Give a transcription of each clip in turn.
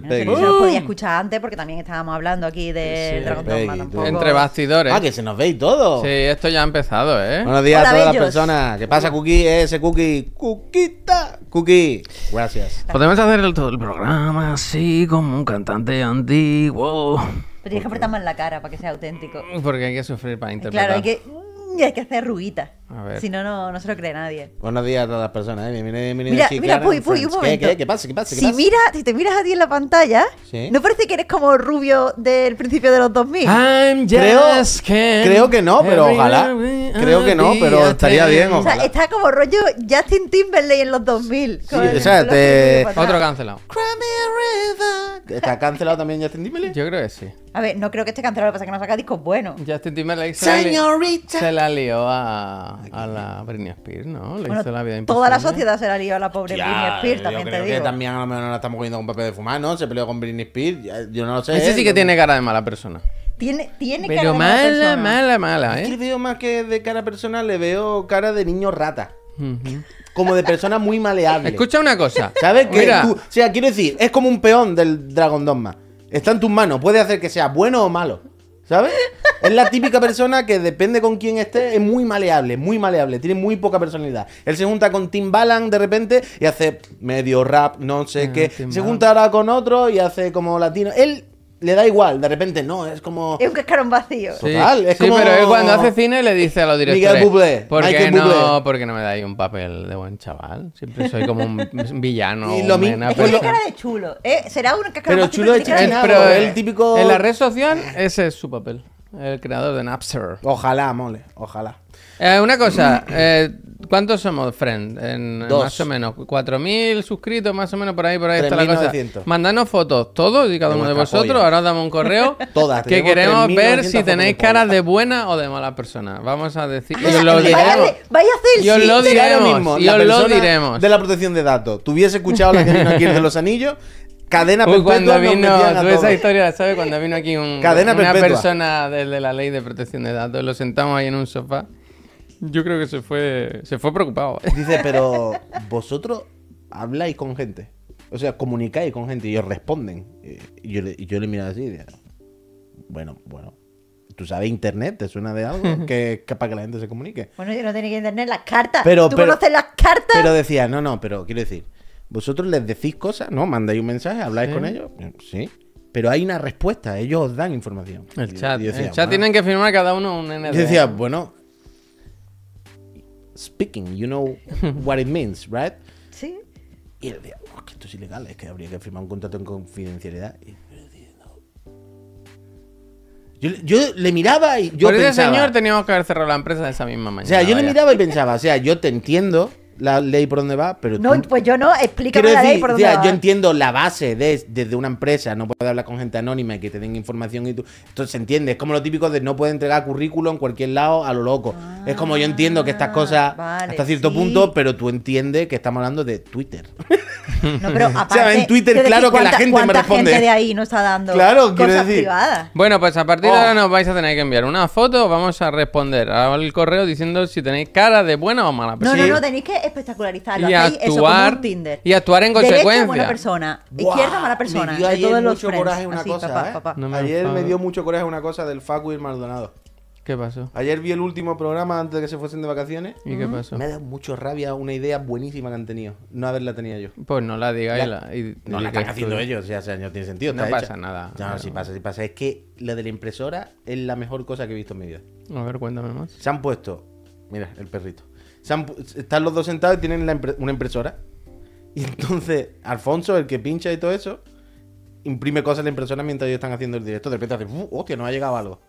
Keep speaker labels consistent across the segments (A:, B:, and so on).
A: El
B: podía escuchar antes porque también estábamos hablando aquí de
C: Dragon Entre bastidores. Ah, que se nos veis todo! Sí,
D: esto ya ha empezado, ¿eh? Buenos días a todas las personas.
C: ¿Qué pasa, Cookie? Eh, ese Cookie. Cuquita. Cookie. Gracias.
D: Podemos hacer todo el programa así como un cantante antiguo.
B: Pero tienes que apretar más la cara para que sea auténtico.
D: Porque hay que sufrir para
C: interpretar. Claro, hay que,
B: mm, hay que hacer ruguitas. Si no, no, no se lo cree nadie.
C: Buenos días a todas las personas. ¿eh? mira, mira, un momento. ¿Qué, qué, qué pasa? ¿Qué pasa? si,
B: si te miras a ti en la pantalla, ¿no parece que eres como rubio del principio de los 2000? creo, creo que no, pero
C: ojalá. Creo que no, pero estaría bien. Ojalá. O sea,
B: está como rollo Justin Timberlake en los 2000. Sí,
C: o sea, te...
B: Otro
D: cancelado. ¿Está cancelado también Justin Timberlake? Yo creo que sí.
B: A ver, no creo que esté cancelado, lo que pasa es que no saca discos buenos. Justin Timberlake se, Señorita. se
D: la lió a a la Britney
C: Spears, ¿no? Le bueno, la vida imposible. Toda la sociedad
B: se la lió a la pobre Britney Spears, también te digo.
C: que también a lo mejor no la estamos cogiendo con papel de fumar, ¿no? Se peleó con Britney Spears, yo no lo sé. Ese sí que tiene cara de mala persona. Tiene, tiene Pero cara de mala, persona. mala, mala, ¿eh? más que de cara personal, le veo cara de niño rata. Como de persona muy maleable. Escucha una cosa. ¿Sabes qué? O sea, quiero decir, es como un peón del Dragon Dogma. Está en tus manos, puede hacer que sea bueno o malo. ¿Sabes? Es la típica persona que depende con quién esté, es muy maleable, muy maleable, tiene muy poca personalidad. Él se junta con Tim de repente y hace medio rap, no sé ah, qué. se junta ahora con otro y hace como latino. Él le da igual, de repente no, es como...
B: Es un cascarón vacío. Total,
C: es sí, pero él cuando hace
D: cine le dice a los directores... Miguel ¿por qué no, porque no me dais un papel de buen chaval? Siempre soy como un villano. Y lo mismo... Es tiene cara
B: de chulo. ¿eh? Será un cascarón Pero chulo de Pero ¿eh? el
D: típico... En la red social ese es su papel. El creador de Napster. Ojalá, mole, ojalá. Eh, una cosa, eh, ¿Cuántos somos, friend? En, Más o menos. 4.000 suscritos, más o menos, por ahí, por ahí está la cosa. Mandanos fotos, todos y cada uno de vosotros. Ahora os damos un correo. Todas. Que queremos ver si tenéis caras de buena o de mala persona. Vamos a decir. Y os lo diremos.
C: Vaya a lo diremos. De la protección de datos. Tuviese escuchado la que vino aquí de los anillos, cadena Uy, cuando vino, tú esa
D: historia la sabes, cuando vino aquí un, una persona de, de, la ley de protección de datos, lo sentamos ahí en un sofá yo creo que se fue, se fue preocupado. Dice, pero
C: vosotros habláis con gente. O sea, comunicáis con gente y ellos responden. Y yo le, yo le miraba así y decía, bueno, bueno. ¿Tú sabes internet? ¿Te suena de algo? Que para que la gente se comunique.
B: Bueno, yo no tenía internet, las cartas. Pero, ¿Tú conoces las
C: cartas? Pero decía, no, no, pero quiero decir, vosotros les decís cosas, ¿no? Mandáis un mensaje, habláis con ellos. Sí. Pero hay una respuesta, ellos os dan información. El chat. el chat tienen que firmar cada uno un NDA. decía, bueno, speaking, you know what it means, right? Sí. Y él decía, oh, que esto es ilegal, es que habría que firmar un contrato en confidencialidad. Y, yo, yo, le miraba y yo Por ese señor
D: teníamos que haber cerrado la empresa esa misma mañana. O sea, yo le miraba
C: y pensaba, o sea, yo te entiendo, la ley por dónde va, pero No, pues yo no, explícame la ley por dónde va. Yo entiendo la base de, desde una empresa, no puede hablar con gente anónima y que te den información y tú... Entonces se entiende, es como lo típico de no puede entregar currículo en cualquier lado a lo loco. es como yo entiendo que estas ah, cosas hasta cierto punto, pero tú entiendes que estamos hablando de Twitter. No, pero aparte, o sea, en Twitter claro que la gente me responde. de
B: ahí está dando claro, cosas privadas.
C: Bueno, pues a partir
D: de ahora oh. nos vais a tener que enviar una foto, vamos a responder al correo diciendo si tenéis cara de buena
C: o mala persona. No, no, no,
B: tenéis que y actuar, Tinder.
C: Y actuar en consecuencia. buena
B: persona. Izquierda, mala persona. Me dio ayer mucho coraje una cosa, ayer me dio
C: mucho coraje una cosa del Facu y el Maldonado. ¿Qué pasó? Ayer vi el último programa antes de que se fuesen de vacaciones. ¿Y qué pasó? Me ha dado mucho rabia una idea buenísima que han tenido. No haberla tenido yo. Pues no la digáis. no la están haciendo ellos, ya sea, no tiene sentido. No pasa nada. No, si pasa, si pasa. Es que lo de la impresora es la mejor cosa que he visto en mi vida. A ver, cuéntame más. Se han puesto. Mira, el perrito están los dos sentados y tienen una impresora. Y entonces Alfonso, el que pincha y todo eso, imprime cosas en la impresora mientras ellos están haciendo el directo. De repente hace, hostia, no ha llegado algo.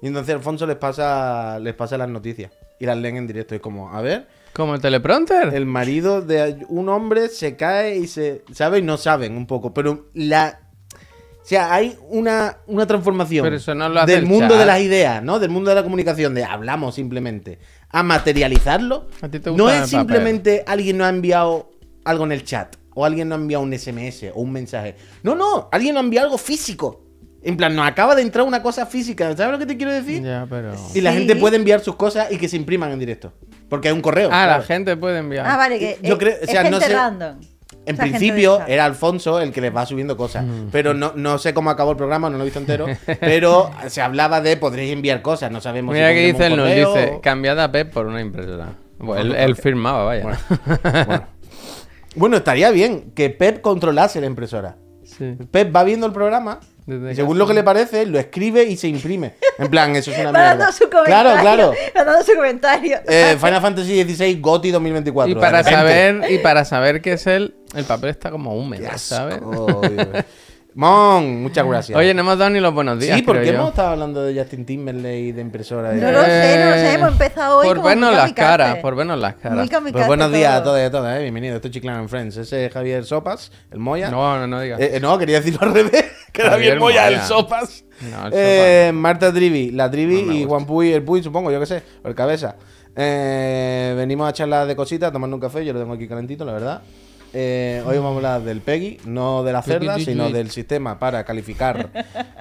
C: Y entonces Alfonso les pasa, les pasa las noticias y las leen en directo. Es como, a ver. Como el teleprompter. El marido de un hombre se cae y se. ¿Sabe? Y no saben un poco. Pero la. O sea, hay una, transformación del mundo de las ideas, ¿no? Del mundo de la comunicación, de hablamos simplemente, a materializarlo. no es simplemente alguien no ha enviado algo en el chat o alguien no ha enviado un SMS o un mensaje. No, no, alguien no ha enviado algo físico. En plan, nos acaba de entrar una cosa física. ¿Sabes lo que te quiero decir? Y la gente puede enviar sus cosas y que se impriman en directo. Porque hay un correo. Ah, la gente puede enviar. Ah, vale, Yo no random.
B: En principio
C: era Alfonso el que les va subiendo cosas, mm. pero no, sé cómo acabó el programa, no lo he visto entero, pero se hablaba de podréis enviar cosas, no sabemos Mira que dice nos dice,
D: cambiada a Pep por una impresora. Bueno, él, firmaba, vaya.
C: Bueno, estaría bien que Pep controlase la impresora. Pep va viendo el programa según lo que le parece, lo escribe y se imprime. En plan, eso es una mierda. claro, claro.
B: su comentario.
C: Eh, Final Fantasy
D: XVI GOTI 2024. Y para, saber, y para saber qué es él, el papel está como húmedo, ¿sabes?
C: Mon, muchas ah. gracias. Oye, no hemos dado ni los buenos días. Sí, ¿por qué hemos estado hablando de Justin Timberlake y de impresora? De... No lo sé, no lo sé. Eh, hemos empezado hoy. Por vernos las caras, por vernos las caras. Pues buenos días a todos y a todas, eh. Bienvenidos. Esto es Chiclan and Friends. Ese es Javier Sopas, el Moya. No, no, no digas. Eh, eh, no, quería decirlo al revés. Que Javier, Moya, el Sopas. Marta Drivi, la Drivi y Juan Puy, el Puy, supongo, yo qué sé, o el Cabeza. venimos a charlar de cositas, a un café, yo lo tengo aquí calentito, la verdad. Eh, hoy vamos a hablar del PEGI, no de la cerda, sino del sistema para calificar,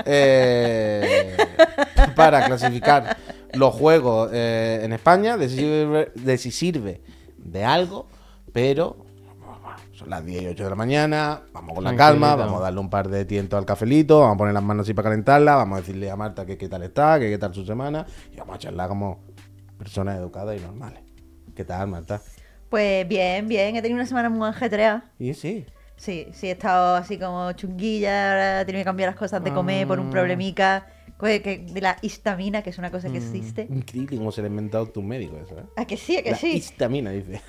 C: eh, para clasificar los juegos eh, en España, de si, sirve, de si sirve de algo, pero son las 10 y 8 de la mañana, vamos con la calma, vamos a darle un par de tientos al cafelito, vamos a poner las manos así para calentarla, vamos a decirle a Marta que qué tal está, que qué tal su semana, y vamos a charlar como personas educadas y normales. ¿Qué tal, Marta?
B: Pues bien, bien. He tenido una semana muy ajetreada. Y sí. Sí, sí, he estado así como chunguilla. Ahora he tenido que cambiar las cosas de comer por un ah. problemica. de la histamina, que es una cosa que mm, existe.
C: Increíble cómo se le ha inventado tu médico eso, ¿eh? que sí, que sí? histamina, dice.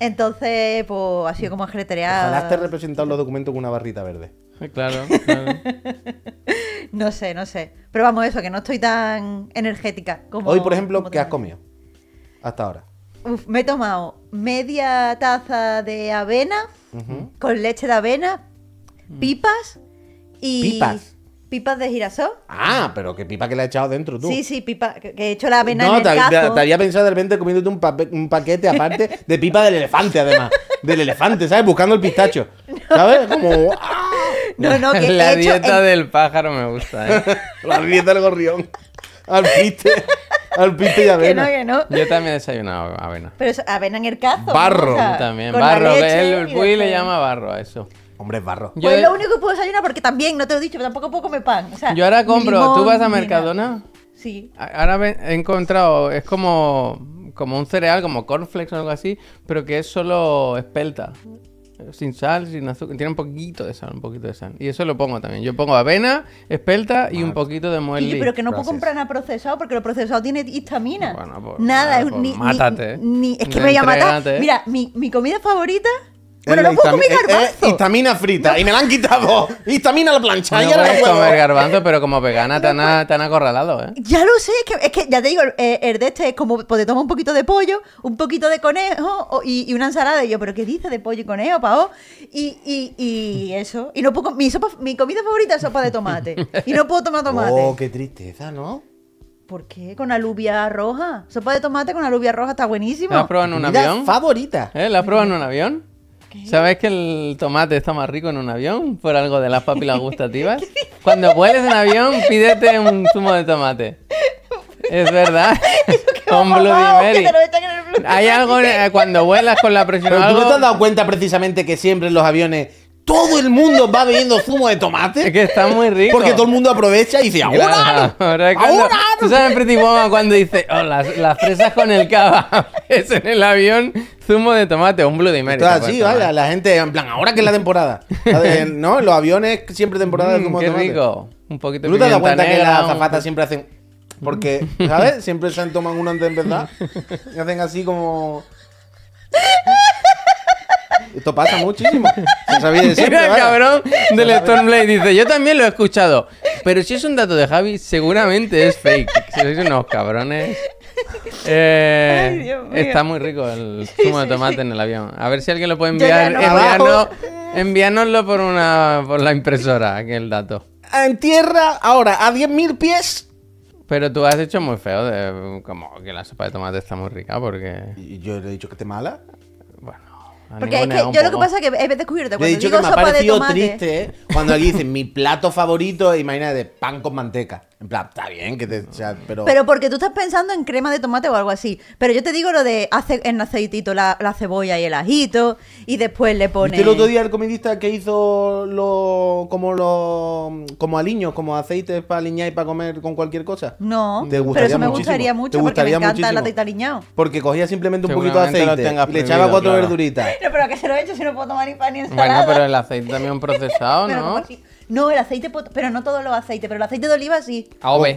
B: Entonces, pues ha sido como ajetreado. Ojalá representar
C: representado los documentos con una barrita verde. Claro, claro.
B: no sé, no sé. Pero vamos, eso, que no estoy tan energética como. Hoy, por ejemplo, ¿qué has
C: comido? Hasta ahora
B: me he tomado media taza de avena con leche de avena, mm. pipas y. Pipas. de girasol.
C: Ah, pero qué pipa que le has echado dentro tú. Sí, sí,
B: pipa, que he hecho la avena no, en el No, te, había
C: pensado de repente comiéndote un, paquete aparte de pipa del elefante, además. del elefante, ¿sabes? Buscando el pistacho. ¿Sabes? Como. ¡ah! No, no, que La dieta
D: del pájaro me gusta, ¿eh? la dieta
C: del gorrión al piste. Al piste y
D: avena. Que no, que no. Yo también desayunado avena.
B: Pero es avena en el cazo. Barro. también.
D: Barro. El, Puy le llama barro a eso. Hombre, es barro. Yo pues lo
B: único que puedo desayunar porque también, no te lo he dicho, tampoco puedo comer pan. Yo ahora compro. ¿Tú vas a Mercadona?
A: Sí.
D: Ahora he encontrado, es como, como un cereal, como cornflakes o algo así, pero que es solo espelta. Sin sal, sin azúcar. Tiene un poquito de sal, un poquito de sal. Y eso lo pongo también. Yo pongo avena, espelta y un poquito de muesli. Sí,
B: pero que no puedo comprar nada procesado porque lo procesado tiene histamina. Bueno, pues, nada, pues ni, mátate.
C: es que me voy a matar. Mira,
B: mi, mi comida favorita
C: pero no puedo comer eh, eh, garbanzo. histamina frita. Y me la han quitado. Histamina a la plancha. No, puedo comer garbanzo, pero como vegana te, han, acorralado, ¿eh?
B: Ya lo sé. Es que, ya te digo, eh, el, de este es como pues, te tomar un poquito de pollo, un poquito de conejo y, una ensalada. Y yo, ¿pero qué dices de pollo y conejo, pao? Y, eso. Y no puedo, mi, comida favorita es sopa de tomate. Y no puedo tomar tomate. Oh,
C: qué tristeza, ¿no?
B: ¿Por qué? ¿Con alubia roja? Sopa de tomate con alubia roja está buenísima. ¿La has probado
D: en un avión? favorita. ¿Eh? ¿La has probado en un avión? ¿Sabes que el tomate está más rico en un avión por algo de las papilas gustativas? Cuando vueles en avión, pídete un
C: zumo de tomate. Es verdad. con Bloody Mary. Hay algo cuando vuelas con la presión. tú no te has dado cuenta precisamente que siempre en los aviones todo el mundo va bebiendo zumo de tomate. Es que está muy rico. Porque todo el mundo aprovecha y dice, ¡ahora!
D: ahora, Tú sabes Pretty Woman cuando dice, oh, las, fresas con el cava. es en el avión, zumo de tomate un Bloody Mary. Claro, sí, vale,
C: la gente, en plan, ¿ahora que es la temporada? ¿Sabes? ¿No? Los aviones siempre temporada de mm, zumo de tomate. rico. Un poquito de ¿Tú te das cuenta que las zapatas siempre hacen... Porque, ¿sabes? Siempre se toman uno antes de empezar. Y hacen así como... Esto pasa muchísimo. sabía Mira,
D: cabrón del Stormblade dice, yo también lo he escuchado. Pero si es un dato de Javi, seguramente es fake. Si Sois unos cabrones. Eh, está muy rico el zumo de tomate en el avión. A ver si alguien lo puede enviar. No por una por la impresora, Aquel dato.
C: En tierra, ahora, a 10.000 pies.
D: Pero tú has hecho muy feo de como que la sopa de tomate está muy rica porque. ¿Y
C: yo le he dicho que te mala? Bueno. Porque es que yo lo que pasa
B: es que he descubierto cuando he dicho digo que me sopa ha parecido de tomate... triste
C: cuando aquí dicen mi plato favorito, imagínate, pan con manteca está bien, que te, pero... Pero porque
B: tú estás pensando en crema de tomate o algo así. Pero yo te digo lo de hace en aceitito la, la cebolla y el ajito y después le pones... el otro día
C: el comidista que hizo como los como aliños, como aceites para aliñar y para comer con cualquier cosa?
B: No, ¿Te pero eso me gustaría mucho porque me encanta el aceite aliñado.
C: Porque cogía simplemente un poquito de aceite, y le echaba cuatro verduritas.
B: No, pero que se lo he hecho si no puedo tomar ni pan ni ensalada. Bueno, pero
C: el aceite también procesado, ¿no?
B: No, el aceite, pero no todos los aceites, pero el aceite de oliva sí.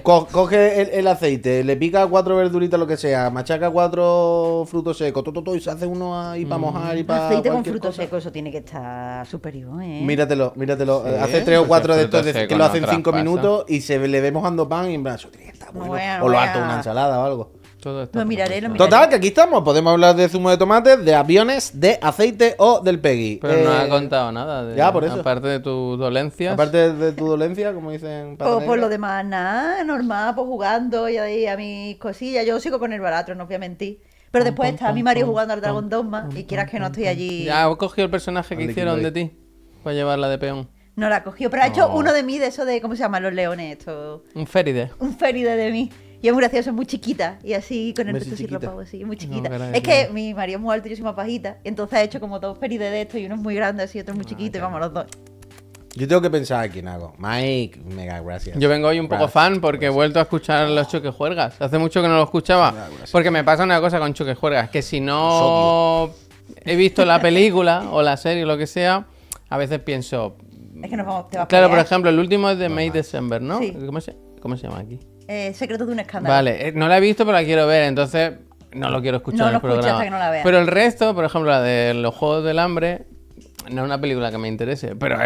C: coge el, aceite, le pica cuatro verduritas, lo que sea, machaca cuatro frutos secos, todo, todo, y se hace uno ahí para mm. mojar y para. Aceite con
B: frutos secos, eso tiene que estar superior, ¿eh? Míratelo, míratelo. Eh,
C: hace tres o cuatro de estos que lo hacen cinco minutos y se le ve mojando pan y en brazo tiene bueno. o lo harto una ensalada o algo miraré, Total, que aquí estamos. Podemos hablar de zumo de tomates, de aviones, de aceite o del Peggy. Pero no ha eh, contado nada. De, ya, por eso. Aparte de tu dolencia. Aparte de tu dolencia, como dicen. Pues, o por lo
B: demás, nada. Normal, pues jugando y ahí a mis cosillas. Yo sigo con el barato, no voy a mentir. Pero después está mi Mario jugando al Dragon Dogma y quieras que no estoy allí. Ya,
D: he cogido el personaje que hicieron de ti para llevarla de peón.
B: No la ha cogido pero ha hecho uno de mí, de eso de, ¿cómo se llaman Los leones, esto. Un feride. Un feride de mí. Y es muy gracioso, muy chiquita. Y así con el pecho así muy chiquita. es que mi marido es muy alto y yo soy más Entonces ha hecho como dos perides de esto y uno es muy grande así, otro es muy ah, chiquito. Y vamos los
C: dos. Yo tengo que pensar a quién hago. Mike, mega gracias. Yo vengo hoy un poco fan porque he
D: vuelto a escuchar los ah. juergas Hace mucho que no lo escuchaba. Porque me pasa una cosa con juergas que si no he visto la película o la serie o lo que sea, a veces pienso... Es que nos vamos, a... Claro, por ejemplo, el último es de May December, ¿no? ¿Cómo se llama aquí?
B: eh, Secretos de un escándalo. Vale,
D: eh, no la he visto, pero la quiero ver, entonces no lo quiero escuchar en el programa. Hasta que no la vea Pero el resto, por ejemplo, la de Los Juegos del Hambre, no es una película que me interese, pero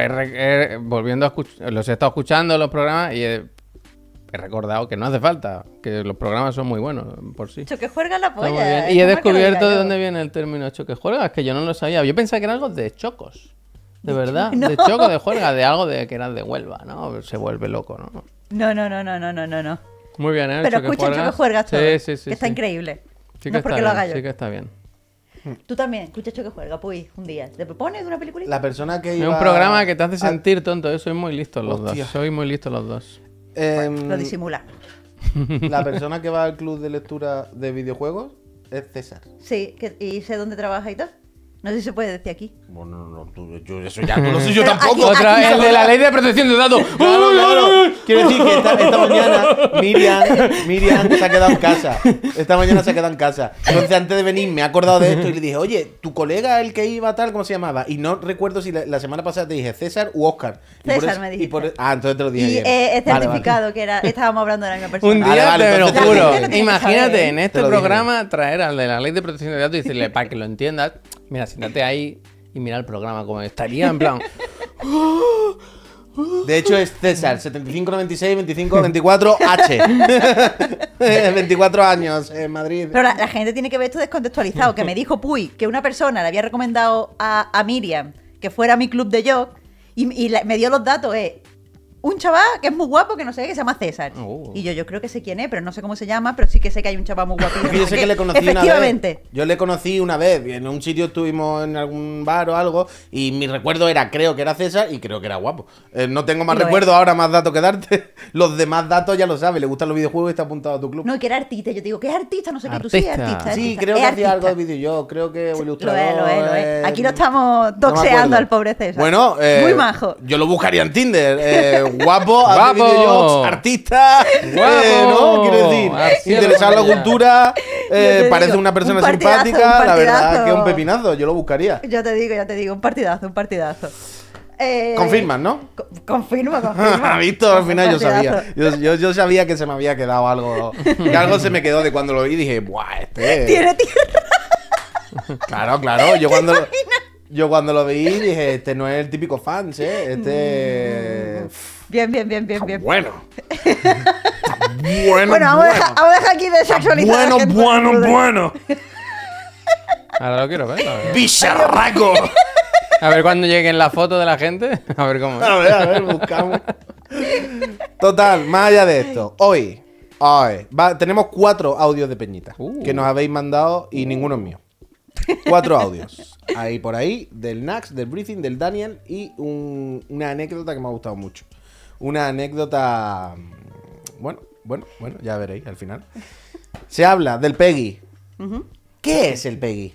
D: volviendo a los he estado escuchando los programas y he, recordado que no hace falta, que los programas son muy buenos por sí.
B: juega la polla. Eh, y he descubierto
D: de dónde viene el término choque es que yo no lo sabía. Yo pensaba que era algo de chocos.
B: De verdad, de choco, de juerga,
D: de algo de que era de Huelva, ¿no? Se vuelve loco, ¿no?
B: No, no, no, no, no, no, no.
D: Muy bien, ¿eh? Pero escucha el Choque Sí, sí, sí. está increíble. que es porque lo haga yo. Sí que está bien.
B: Mm. Tú también, escucha que juega, pues, un día. ¿Te propones una peliculita? La persona
E: que iba... Es un programa que te hace sentir
D: tonto. Yo soy muy listo los Hostia. dos. Soy muy listo los dos.
E: Em, lo
C: disimula. La persona que va al club de lectura de videojuegos es César. Sí,
B: y sé dónde trabaja y todo. No sé si se puede decir aquí. Bueno,
C: no, tú, yo, eso ya no lo sé yo
D: tampoco. Otra, el de la ley de protección de datos. Claro, Quiero decir que esta, mañana Miriam,
C: Miriam se ha quedado en casa. Esta mañana se ha quedado en casa. Entonces, antes de venir, me he acordado de esto y le dije, oye, tu colega, el que iba tal, ¿cómo se llamaba? Y no recuerdo si la, semana pasada te dije César u Oscar. César me dijiste. ah, entonces te lo dije. es eh, certificado
B: que era. Estábamos hablando de la misma
D: persona. Un día, Vale, te lo juro. Imagínate en este programa traer al de la ley de protección de datos y decirle, para que lo entiendas, Mira, siéntate ahí y mira el programa como estaría en plan.
A: De hecho es
C: César, 7596-2524H. 24 años en Madrid. Pero
B: la, gente tiene que ver esto descontextualizado, que me dijo Puy que una persona le había recomendado a, Miriam que fuera a mi club de yo y, me dio los datos, eh, un chaval que es muy guapo, que no sé, que se llama César. Oh, oh. Y yo, yo creo que sé quién es, pero no sé cómo se llama, pero sí que sé que hay un chaval muy guapo yo sé que, le conocí Una vez.
C: Yo le conocí una vez, en un sitio estuvimos en algún bar o algo, y mi recuerdo era, creo que era César y creo que era guapo. Eh, no tengo más recuerdo ahora, más datos que darte. Los demás datos ya lo sabes, le gustan los videojuegos y está apuntado a tu club. No,
B: que era artista, yo te digo, ¿qué es artista? No sé qué, tú sí artista. Sí, creo que hacía algo de vídeo
C: yo, creo que ilustrador. Lo es, lo es, lo es. Eh, Aquí lo
B: estamos doxeando al pobre César. Bueno, eh, muy majo.
C: Yo lo buscaría en Tinder. Eh, guapo,
B: artista, Guapo. Eh, ¿no? Quiero
C: decir, ah, interesado en la cultura, eh, parece una persona simpática, la verdad que es un pepinazo, yo lo buscaría.
B: Ya te digo, ya te digo, un partidazo, un partidazo. Eh, ¿no? confirma, confirma. visto? Al final yo sabía.
C: Yo, sabía que se me había quedado algo. Que algo se me quedó de cuando lo vi y dije, ¡buah, este! Tiene tierra. Claro, claro. Yo cuando, yo cuando lo vi dije, este no es el típico fan, ¿sí? Eh, este. Mm. Bien, bien, bien, bien, bien. Bueno.
B: bueno, bueno, vamos, A dejar aquí de desactualizar. Bueno, bueno, bueno.
D: Ahora lo quiero ver. ¡Bicharraco! A ver cuándo lleguen las fotos de la gente.
C: A ver cómo. Es. A ver, a ver, buscamos. Total, más allá de esto. Hoy, hoy tenemos cuatro audios de Peñita uh. que nos habéis mandado y ninguno es mío. Cuatro audios. Ahí por ahí, del Nax, del Briefing, del Daniel y un, una anécdota que me ha gustado mucho una anécdota. Mm, bueno, bueno, bueno, ya veréis al final. Se habla del PEGI. ¿Qué es el PEGI?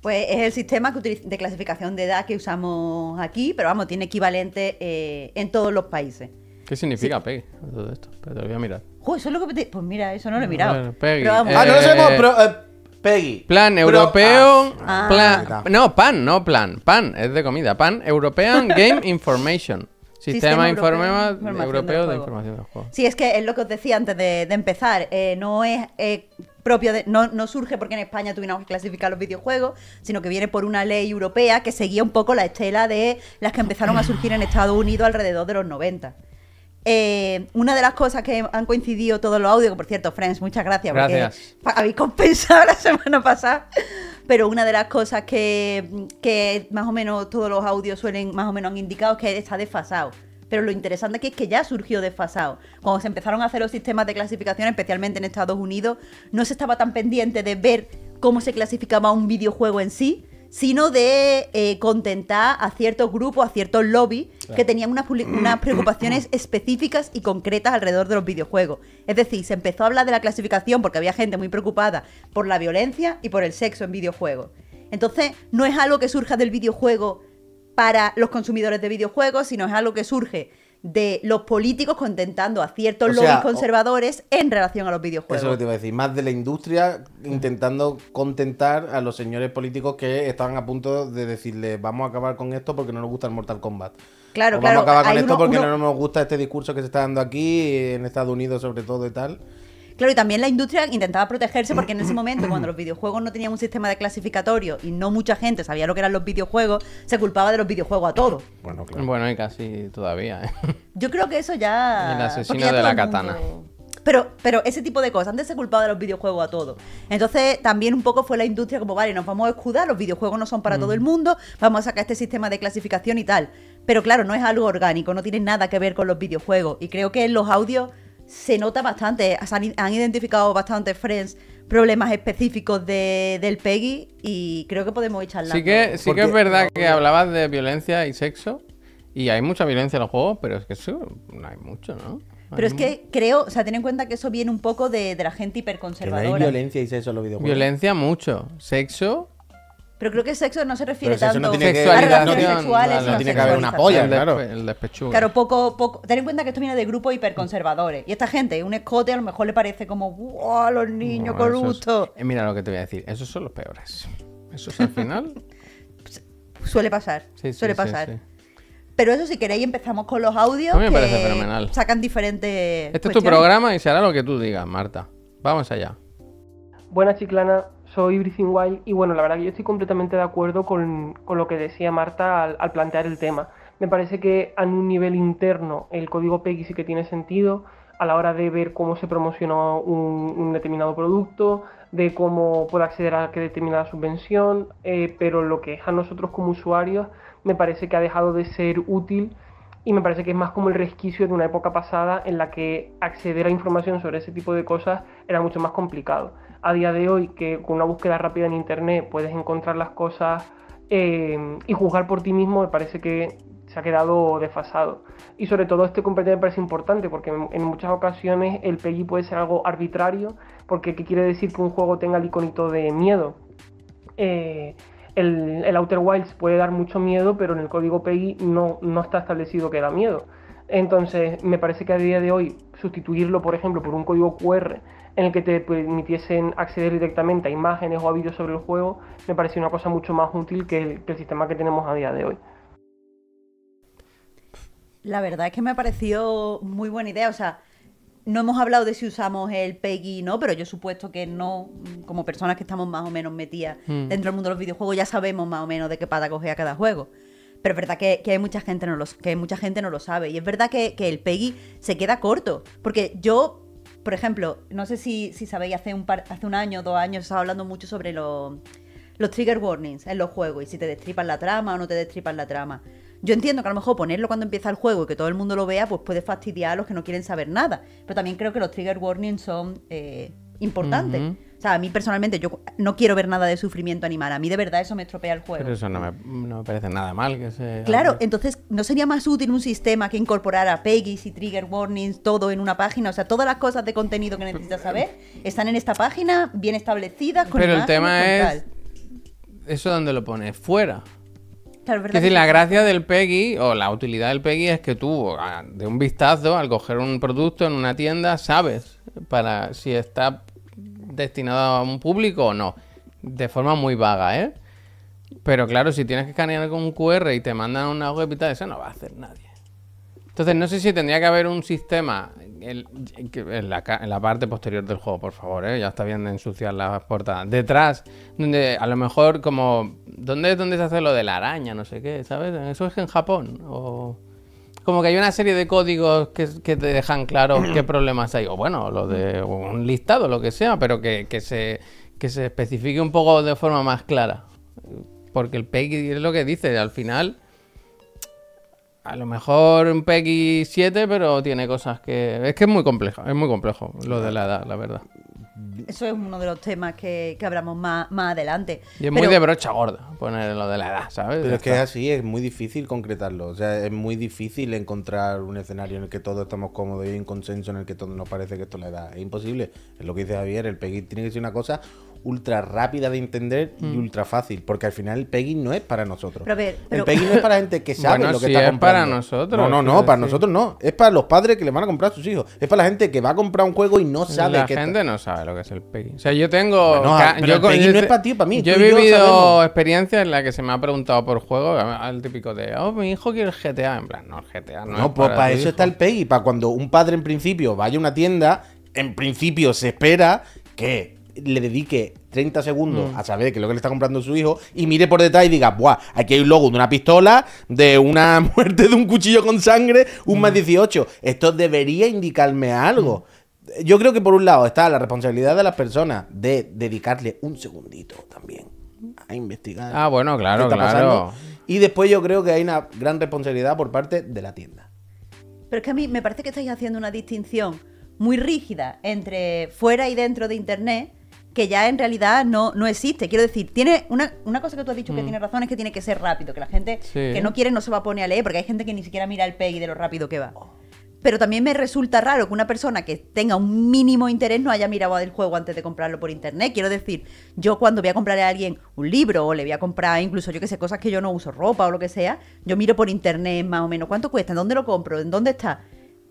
B: Pues es el sistema de clasificación de edad que usamos aquí, pero vamos, tiene equivalente eh, en todos los países.
D: ¿Qué significa PEGI? Todo esto, pues voy a mirar.
B: ¡Joder! eso es lo que Pues mira, eso no lo he mirado.
D: Eh, ah, no lo sabemos, eh, Plan europeo. Ah, ah. Ah, no, pan, no plan. Pan, es de comida. Pan European Game Information. Sistema, Europeo, de Información de Juegos.
B: Sí, es que es lo que os decía antes de, empezar. Eh, no es eh, propio de, no, surge porque en España tuvimos que clasificar los videojuegos, sino que viene por una ley europea que seguía un poco la estela de las que empezaron a surgir en Estados Unidos alrededor de los 90. Eh, una de las cosas que han coincidido todos los audios, que por cierto, Friends, muchas gracias, porque gracias. habéis compensado la semana pasada pero una de las cosas que, más o menos todos los audios suelen, más o menos han indicado es que está desfasado pero lo interesante aquí es que ya surgió desfasado. Cuando se empezaron a hacer los sistemas de clasificación, especialmente en Estados Unidos, no se estaba tan pendiente de ver cómo se clasificaba un videojuego en sí, sino de eh, contentar a ciertos grupos, a ciertos lobbies que tenían unas, unas, preocupaciones específicas y concretas alrededor de los videojuegos. Es decir, se empezó a hablar de la clasificación porque había gente muy preocupada por la violencia y por el sexo en videojuegos. Entonces, no es algo que surja del videojuego para los consumidores de videojuegos, sino es algo que surge de los políticos contentando a ciertos conservadores en relación a los videojuegos. Eso es lo que te
C: iba a decir, más de la industria intentando contentar a los señores políticos que estaban a punto de decirle vamos a acabar con esto porque no nos gusta el Mortal Kombat. Claro, claro. Vamos a acabar con esto porque no nos gusta este discurso que se está dando aquí, en Estados Unidos sobre todo y tal.
B: Claro, y también la industria intentaba protegerse porque en ese momento, cuando los videojuegos no tenían un sistema de clasificatorio y no mucha gente sabía lo que eran los videojuegos, se culpaba de los videojuegos a todos.
C: Bueno,
D: claro. Bueno, y casi todavía, ¿eh?
B: Yo creo que eso ya. El asesino de la katana. Pero, pero ese tipo de cosas, antes se culpaba de los videojuegos a todos. Entonces también un poco fue la industria como, vale, nos vamos a escudar, los videojuegos no son para todo mm. el mundo, vamos a sacar este sistema de clasificación y tal. Pero claro, no es algo orgánico, no tiene nada que ver con los videojuegos. Y creo que en los audios se nota bastante, han, identificado bastante Friends problemas específicos de, del Peggy y creo que podemos echarla Sí que, sí que es verdad que
D: hablabas de violencia y sexo y hay mucha violencia en los juegos, pero es que eso no hay mucho, ¿no? Pero es que
B: creo, o sea, ten en cuenta que eso viene un poco de, la gente hiperconservadora.
C: violencia y sexo en los videojuegos. Violencia
D: mucho. Sexo
B: pero creo que sexo no se refiere tanto a relaciones no, sexuales. tiene que haber una polla, claro. El despechugo. Claro, poco, poco. Ten en cuenta que esto viene de grupos hiperconservadores. Y esta gente, un escote a lo mejor le parece como, ¡wow! Los niños corruptos.
D: Eh, mira lo que te voy a decir. Esos son los peores. Eso es al final.
B: Pues, suele pasar. Sí, suele pasar. pero eso, si queréis, empezamos con los audios. A mí me parece fenomenal. Sacan diferentes. Este es tu
D: programa y se hará lo que tú digas, Marta. Vamos allá.
E: Buena chiclana soy everything Wild y bueno, la verdad que yo estoy completamente de acuerdo con, lo que decía Marta al, plantear el tema. Me parece que a un nivel interno el código PEGI sí que tiene sentido a la hora de ver cómo se promocionó un, determinado producto, de cómo puede acceder a qué determinada subvención, eh, pero lo que es a nosotros como usuarios me parece que ha dejado de ser útil y me parece que es más como el resquicio de una época pasada en la que acceder a información sobre ese tipo de cosas era mucho más complicado a día de hoy que con una búsqueda rápida en internet puedes encontrar las cosas eh, y juzgar por ti mismo me parece que se ha quedado desfasado. Y sobre todo este componente me parece importante porque en muchas ocasiones el PEGI puede ser algo arbitrario porque ¿qué quiere decir que un juego tenga el iconito de miedo? Eh, el, el, Outer Wilds puede dar mucho miedo, pero en el código PEGI no, no está establecido que da miedo. Entonces, me parece que a día de hoy sustituirlo, por ejemplo, por un código QR en el que te permitiesen acceder directamente a imágenes o a vídeos sobre el juego, me pareció una cosa mucho más útil que el, sistema que tenemos a día de hoy.
B: La verdad es que me pareció muy buena idea. O sea, no hemos hablado de si usamos el PEGI no, pero yo supuesto que no, como personas que estamos más o menos metidas hmm. dentro del mundo de los videojuegos, ya sabemos más o menos de qué pata a cada juego. Pero es verdad que, hay mucha gente no lo, que mucha gente no lo sabe. Y es verdad que, que el Peggy se queda corto. Porque yo por ejemplo, no sé si, si sabéis, hace un, par, hace un año, dos años, estaba hablando mucho sobre los, trigger warnings en los juegos y si te destripan la trama o no te destripan la trama. Yo entiendo que a lo mejor ponerlo cuando empieza el juego y que todo el mundo lo vea, pues puede fastidiar a los que no quieren saber nada. Pero también creo que los trigger warnings son eh, importante. O sea, a mí personalmente yo no quiero ver nada de sufrimiento animal. A mí de verdad eso me estropea el juego. Pero
D: eso no me, parece nada mal que se... Claro,
B: entonces ¿no sería más útil un sistema que incorporara Peggy's y Trigger Warnings, todo en una página? O sea, todas las cosas de contenido que necesitas saber eh, están en esta página, bien establecidas, con Pero el tema es...
D: ¿Eso donde lo pones? Fuera.
B: es decir, la gracia
D: del Peggy o la utilidad del Peggy es que tú, ah, de un vistazo, al coger un producto en una tienda, sabes para si está destinado a un público o no. De forma muy vaga, ¿eh? Pero claro, si tienes que escanear con un QR y te mandan una web y tal, eso no va a hacer nadie. Entonces, no sé si tendría que haber un sistema en, la, parte posterior del juego, por favor, ¿eh? ya está bien de ensuciar las portadas. Detrás, donde a lo mejor como... ¿Dónde es se hace lo de la araña? No sé qué, ¿sabes? Eso es en Japón. O como que hay una serie de códigos que, te dejan claro qué problemas hay. O bueno, lo de un listado, lo que sea, pero que, se, que se especifique un poco de forma más clara. Porque el PEGI es lo que dice, al final. A lo mejor un PEGI 7, pero tiene cosas que. Es que es muy complejo, es muy complejo lo de la edad, la verdad.
B: Eso es uno de los temas que, que hablamos más, adelante.
D: Y es muy de
C: brocha gorda poner lo de la edad, ¿sabes? Pero es que es así, es muy difícil concretarlo. O sea, es muy difícil encontrar un escenario en el que todos estamos cómodos y hay un consenso en el que todo nos parece que esto es la edad. Es imposible. Es lo que dice Javier, el Peggy tiene que ser una cosa ultra rápida de entender y mm. ultra fácil, porque al final el PEGI no es para nosotros. el PEGI no es para gente que sabe lo que está es para nosotros. No, no, no, para nosotros no. Es para los padres que le van a comprar a sus hijos. Es para la gente que va a comprar un juego y no sabe La gente
D: no sabe lo que es el PEGI. O sea, yo tengo... el no es para ti, para mí. Yo he vivido experiencias en las que se me ha preguntado por juego al típico de, oh, mi hijo quiere el GTA. En plan, no, el GTA no, no pues para, eso está
C: el PEGI, para cuando un padre en principio vaya a una tienda, en principio se espera que le dedique 30 segundos mm. a saber qué es lo que le está comprando su hijo y mire por detrás y diga, ¡buah! Aquí hay un logo de una pistola, de una muerte de un cuchillo con sangre, un mm. más 18. Esto debería indicarme algo. Mm. Yo creo que por un lado está la responsabilidad de las personas de dedicarle un segundito también a investigar. Ah, bueno, claro, claro. Y después yo creo que hay una gran responsabilidad por parte de la tienda.
B: Pero es que a mí me parece que estáis haciendo una distinción muy rígida entre fuera y dentro de Internet que ya en realidad no, no existe. Quiero decir, tiene una, cosa que tú has dicho que mm. tiene razón es que tiene que ser rápido, que la gente que no quiere no se va a poner a leer, porque hay gente que ni siquiera mira el PEGI de lo rápido que va. Oh. Pero también me resulta raro que una persona que tenga un mínimo interés no haya mirado el juego antes de comprarlo por internet. Quiero decir, yo cuando voy a comprar a alguien un libro o le voy a comprar incluso, yo que sé, cosas que yo no uso, ropa o lo que sea, yo miro por internet más o menos cuánto cuesta, dónde lo compro, en dónde está.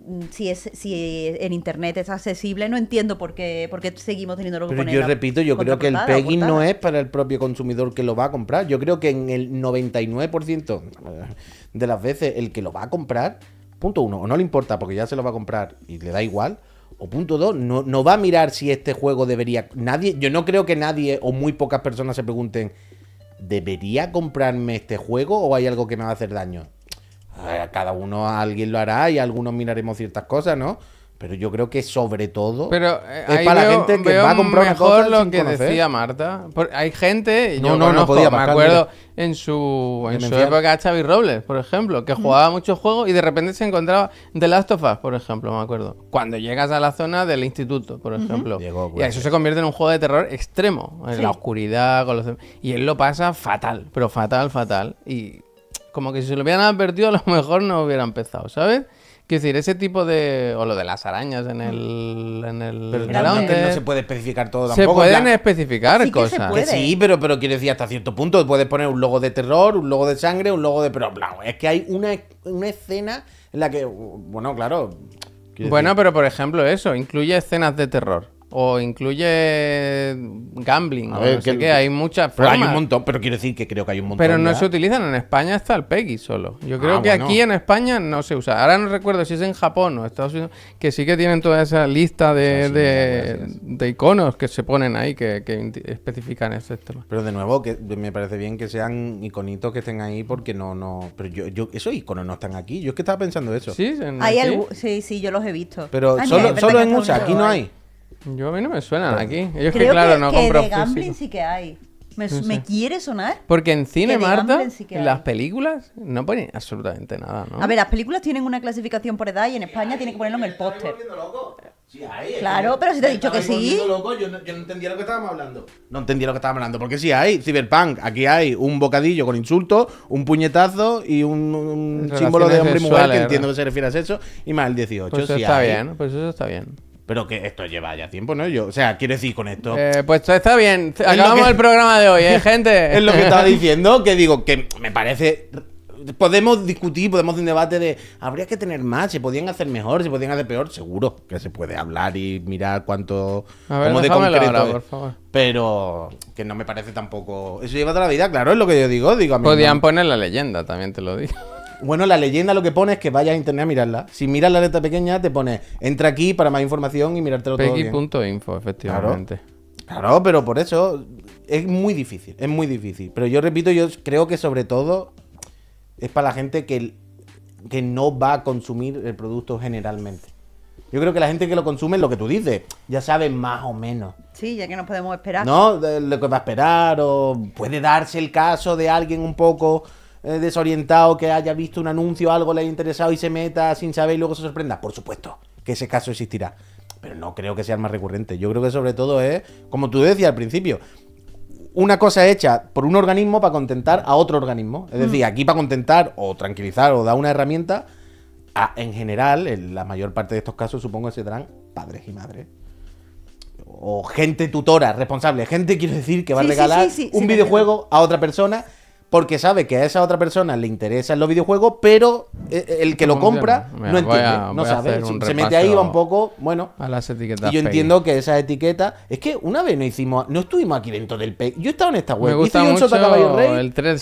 B: Mm, si, es, si en internet es accesible, no entiendo por qué, seguimos teniendo lo que Pero yo repito, yo creo que el pegging no es
C: para el propio consumidor que lo va a comprar. Yo creo que en el 99% de las veces el que lo va a comprar, punto uno, o no le importa porque ya se lo va a comprar y le da igual, o punto dos, no, no va a mirar si este juego debería... Nadie, yo no creo que nadie o muy pocas personas se pregunten, ¿debería comprarme este juego o hay algo que me va a hacer daño? Eh, a cada uno a alguien lo hará y algunos miraremos ciertas cosas, ¿no? Pero yo creo que sobre todo Pero, eh, es para la gente que va a comprar mejor lo que decía
D: Marta. hay gente, yo no, podía, me acuerdo en su, en su época Xavi Robles, por ejemplo, que jugaba muchos juegos y de repente se encontraba The Last of Us, por ejemplo, me acuerdo. Cuando llegas a la zona del instituto, por ejemplo. y pues, eso eh. se convierte en un juego de terror extremo, en la oscuridad, con los... Y él lo pasa fatal, pero fatal, fatal. Y como que si se lo hubieran advertido, a lo mejor no hubiera empezado, ¿sabes? Quiero decir, ese tipo de. O lo de las arañas en el. En
C: el pero no, se puede especificar todo tampoco. Se pueden especificar cosas. sí, pero, pero quiero decir, hasta cierto punto puedes poner un logo de terror, un logo de sangre, un logo de. Pero, bla es que hay una, escena en la que. Bueno, claro. Bueno, pero por ejemplo, eso, incluye
D: escenas de terror o incluye gambling. A que, hay muchas Hay un montón, pero quiero decir que creo que hay un montón. Pero no se utilizan en España está el Peggy solo. Yo creo ah, que aquí en España no se usa. Ahora no recuerdo si es en Japón o Estados Unidos, que sí que tienen toda esa lista de, iconos que se
C: ponen ahí que, especifican ese tema. Pero de nuevo, que me parece bien que sean iconitos que estén ahí porque no, no. Pero yo, yo esos iconos no están aquí. Yo es que estaba pensando eso. Sí,
B: sí. yo los he visto. Pero solo, solo en USA, aquí no hay.
D: Yo a mí no me suenan aquí. Ellos Creo que, claro, que, no compro de Gambling
B: sí que hay. Me, quiere sonar. Porque en cine, Marta, las
D: películas no ponen absolutamente nada, ¿no? A ver,
B: las películas tienen una clasificación por edad y en España tiene que ponerlo en el póster.
C: Sí, hay. Claro, pero si te he dicho que sí. yo, no, entendía lo que estábamos hablando. No entendía lo que estábamos hablando. Porque sí hay Cyberpunk. Aquí hay un bocadillo con insultos, un puñetazo y un, símbolo de hombre y mujer que entiendo que se refiere a sexo. Y más el 18. Pues sí está hay. bien, pues eso está bien. Pero que esto lleva ya tiempo, ¿no? Yo, o sea, quiero decir con esto. Eh,
D: pues está bien. Acabamos el programa de hoy, ¿eh, gente? es lo que estaba
C: diciendo, que digo, que me parece podemos discutir, podemos hacer un debate de habría que tener más, se podían hacer mejor, se podían hacer peor, seguro que se puede hablar y mirar cuánto a ver, de concreto por favor. Pero que no me parece tampoco. Eso lleva toda la vida, claro, es lo que yo digo. digo Podían poner la leyenda, también te lo digo. Bueno, la leyenda lo que pone es que vayas a internet a mirarla. Si miras la letra pequeña, te pone entra aquí para más información y mirártelo todo. info, efectivamente. Claro. pero por eso es muy difícil, es muy difícil. Pero yo repito, yo creo que sobre todo es para la gente que, que no va a consumir el producto generalmente. Yo creo que la gente que lo consume es lo que tú dices. Ya sabe más o menos.
B: Sí, ya que no podemos esperar. No,
C: lo que va a esperar o puede darse el caso de alguien un poco eh, desorientado que haya visto un anuncio, algo le haya interesado y se meta sin saber y luego se sorprenda? Por supuesto que ese caso existirá. Pero no creo que sea el más recurrente. Yo creo que sobre todo es, como tú decías al principio, una cosa hecha por un organismo para contentar a otro organismo. Es mm. decir, aquí para contentar o tranquilizar o dar una herramienta, a, en general, en la mayor parte de estos casos supongo que serán padres y madres. O gente tutora, responsable. Gente, quiero decir, que va a regalar un videojuego a otra persona porque sabe que a esa otra persona le interesan los videojuegos, pero eh, eh, el que lo compra no entiende, no sabe. Se mete ahí, va un poco, bueno. A las etiquetas. Y yo entiendo que esas etiquetas. Es que una vez no hicimos. No estuvimos aquí dentro del pe Yo estaba en esta web. Me gusta mucho Rey. el 3,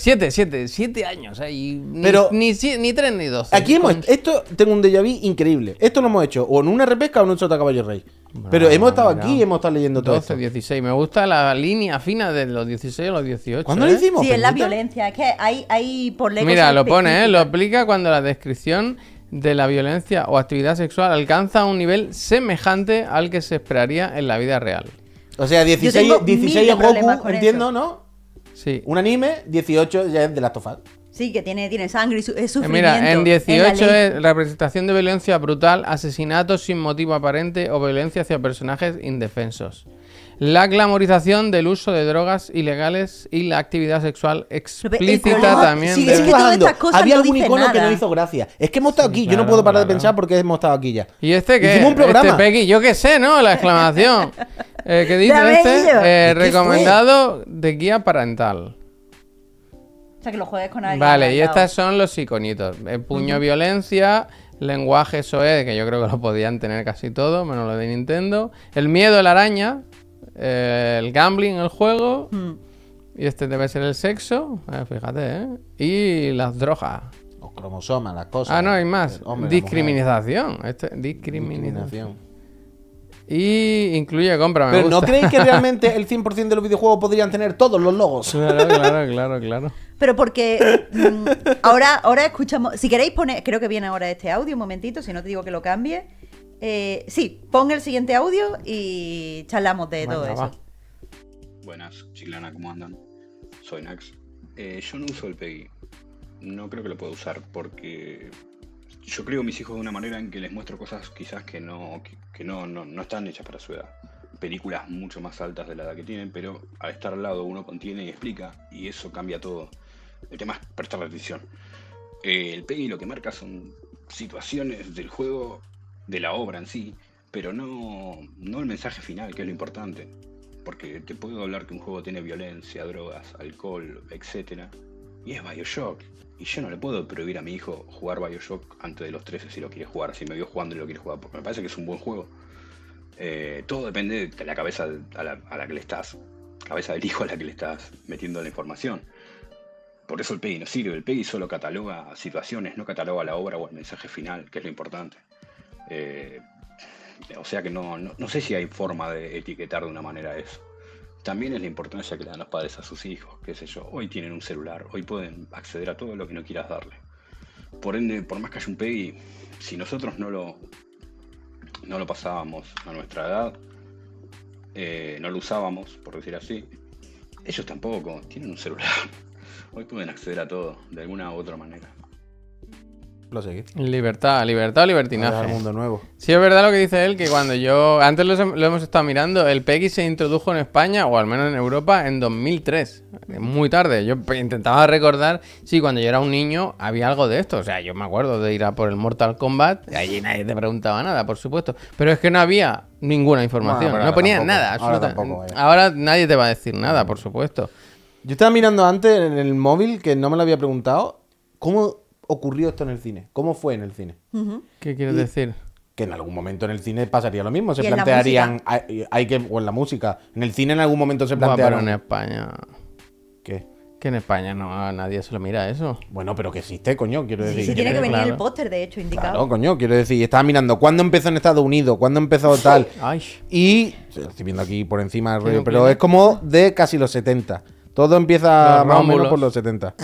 D: 7, años eh, Ni,
C: ni, ni dos Aquí hemos. Esto tengo un déjà vu increíble. Esto lo hemos hecho o en una repesca o en un Sota Caballo Rey. pero hemos estado aquí y hemos estado leyendo todo 12,
D: 16. Me gusta la línea fina de los 16 o los 18. ¿Cuándo lo hicimos? Sí, es la
B: violencia Mira, lo pone, ¿eh? lo
D: aplica cuando la descripción de la violencia o actividad sexual alcanza un nivel semejante al que se
C: esperaría en la vida real. O sea, 16, 16 Goku, entiendo, ¿no? Sí. Un anime, 18 ya es de la tofada
B: Sí, que tiene, tiene sangre y es eh, sufrimiento. Mira, en
C: 18
D: es representación de violencia brutal, asesinato sin motivo aparente o violencia hacia personajes indefensos la glamorización del uso de drogas ilegales y la actividad sexual explícita también. Sí, es que todas estas cosas Había algún icono que no hizo
C: gracia. Es que hemos estado aquí, yo no puedo parar de pensar porque hemos estado aquí ya.
D: ¿Y este qué? Hicimos un este programa. Este Peggy, yo qué sé, ¿no? La exclamación. Eh, ¿Qué dice este? Eh, recomendado de guía parental.
B: O sea, que lo juegues con alguien. Vale, y estos son
D: los iconitos. El eh, puño violencia, lenguaje soe, que yo creo que lo podían tener casi todo, menos lo de Nintendo. El miedo a la araña, el gambling, el juego. Hmm. Y este debe ser el sexo. Eh, fíjate, ¿eh? Y las drogas. Los cromosomas, las cosas. Ah, no, hay más. Este, discriminación. discriminación. Y incluye compra, me Pero ¿no creéis que realmente
C: el 100% de los videojuegos podrían tener todos los logos? Claro,
D: claro, claro,
B: Pero porque mm, ahora, ahora escuchamos... Si queréis poner... Creo que viene ahora este audio, un momentito, si no te digo que lo cambie. Eh, sí, pon el siguiente audio y charlamos de todo eso.
F: Buenas, Chiclana, ¿cómo andan? Soy Nax. Eh, yo no uso el PEGI. No creo que lo pueda usar porque yo creo a mis hijos de una manera en que les muestro cosas quizás que no, no, están hechas para su edad. Películas mucho más altas de la edad que tienen, pero al estar al lado uno contiene y explica y eso cambia todo. El tema es prestar atención. Eh, el PEGI lo que marca son situaciones del juego de la obra en sí, pero no, no el mensaje final, que es lo importante. Porque te puedo hablar que un juego tiene violencia, drogas, alcohol, etc. Y es Bioshock. Y yo no le puedo prohibir a mi hijo jugar Bioshock antes de los 13 si lo quiere jugar, si me vio jugando y lo quiere jugar, porque me parece que es un buen juego. Eh, todo depende de la cabeza a la, que le estás, cabeza del hijo a la que le estás metiendo la información. Por eso el PEGI no sirve, el PEGI solo cataloga situaciones, no cataloga la obra o el mensaje final, que es lo importante. Eh, o sea que no, sé si hay forma de etiquetar de una manera eso. También es la importancia que le dan los padres a sus hijos, qué sé yo. Hoy tienen un celular, hoy pueden acceder a todo lo que no quieras darle. Por ende, por más que haya un PEGI, si nosotros no lo, no lo pasábamos a nuestra edad, eh, no lo usábamos, por decir así, ellos tampoco, tienen un celular. Hoy pueden acceder a todo, de alguna u otra manera lo
D: Libertad, libertad o libertinaje. Al mundo nuevo. Sí, es verdad lo que dice él, que cuando yo. Antes lo, hemos estado mirando, el PEGI se introdujo en España, o al menos en Europa, en 2003. Muy tarde. Yo intentaba recordar, si cuando yo era un niño había algo de esto. O sea, yo me acuerdo de ir a por el Mortal Kombat, y allí nadie te preguntaba nada, por supuesto. Pero es que no había ninguna información. no ponía nada,
C: ahora nadie te va a decir nada, por supuesto. Yo estaba mirando antes en el móvil, que no me lo había preguntado, cómo ocurrió esto en el cine? ¿Cómo fue en el cine? ¿Qué quieres decir? Que en algún momento en el cine pasaría lo mismo. Se plantearían. Hay, que. O en la música. En el cine en algún momento se plantearon. pero en España. ¿Qué? Que en España no nadie se lo mira eso. Bueno, pero que existe, coño, quiero decir. Sí, tiene que venir el póster,
B: de hecho, indicado. Claro,
C: coño, quiero decir, estaba mirando cuándo empezó en Estados Unidos, cuándo empezó tal. Y. estoy viendo aquí por encima el rollo, pero es como de casi los 70. Todo empieza más o menos por los 70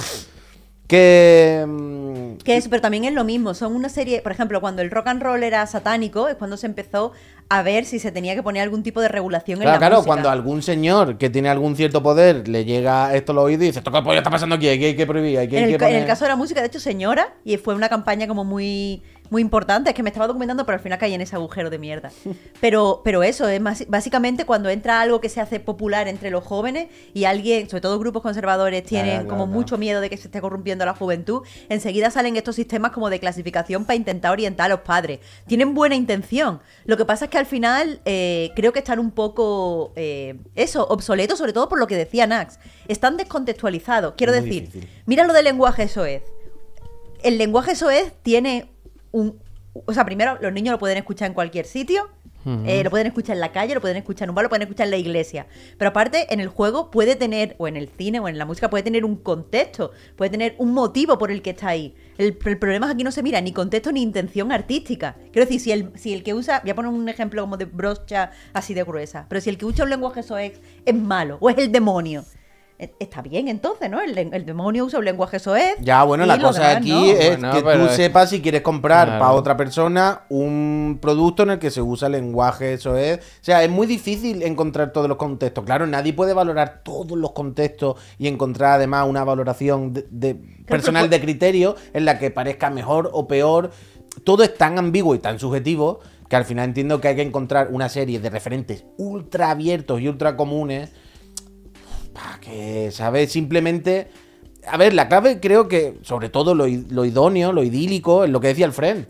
C: que que
B: es, pero también es lo mismo, son una serie, por ejemplo, cuando el rock and roll era satánico, es cuando se empezó a ver si se tenía que poner algún tipo de regulación claro, en la Claro, cuando
C: algún señor que tiene algún cierto poder le llega esto lo los y dice, esto qué está pasando aquí, hay que prohibir, hay en, el, que en el caso
B: de la música, de hecho, señora, y fue una campaña como muy muy importante. Es que me estaba documentando, pero al final caí en ese agujero de mierda. Pero, pero eso, es más, básicamente cuando entra algo que se hace popular entre los jóvenes y alguien, sobre todo grupos conservadores, tienen como mucho miedo de que se esté corrompiendo la juventud, enseguida salen estos sistemas como de clasificación para intentar orientar a los padres. Tienen buena intención. Lo que pasa es que al final eh, creo que están un poco, eh, eso, obsoletos, sobre todo por lo que decía Nax. Están descontextualizados. Quiero decir, mira lo del lenguaje SOEZ. El lenguaje SOEZ tiene un... O sea, primero, los niños lo pueden escuchar en cualquier sitio eh, lo pueden escuchar en la calle, lo pueden escuchar en un bar, lo pueden escuchar en la iglesia. Pero aparte, en el juego puede tener, o en el cine, o en la música, puede tener un contexto, puede tener un motivo por el que está ahí. El, problema es aquí no se mira ni contexto ni intención artística. Quiero decir, si el, si el que usa, voy a poner un ejemplo como de brocha así de gruesa, pero si el que usa un lenguaje soex es malo o es el demonio, eh, está bien, entonces, ¿no? El, demonio usa un lenguaje soez. Ya, bueno, la cosa aquí
C: es que tú sepas si quieres comprar para otra persona un producto en el que se usa el lenguaje soez. O sea, es muy difícil encontrar todos los contextos. Claro, nadie puede valorar todos los contextos y encontrar además una valoración personal de criterio en la que parezca mejor o peor. Todo es tan ambiguo y tan subjetivo que al final entiendo que hay que encontrar una serie de referentes ultra abiertos y ultra comunes para que, ¿sabes? Simplemente... A ver, la clave creo que, sobre todo lo, idóneo, lo idílico, es lo que decía el friend.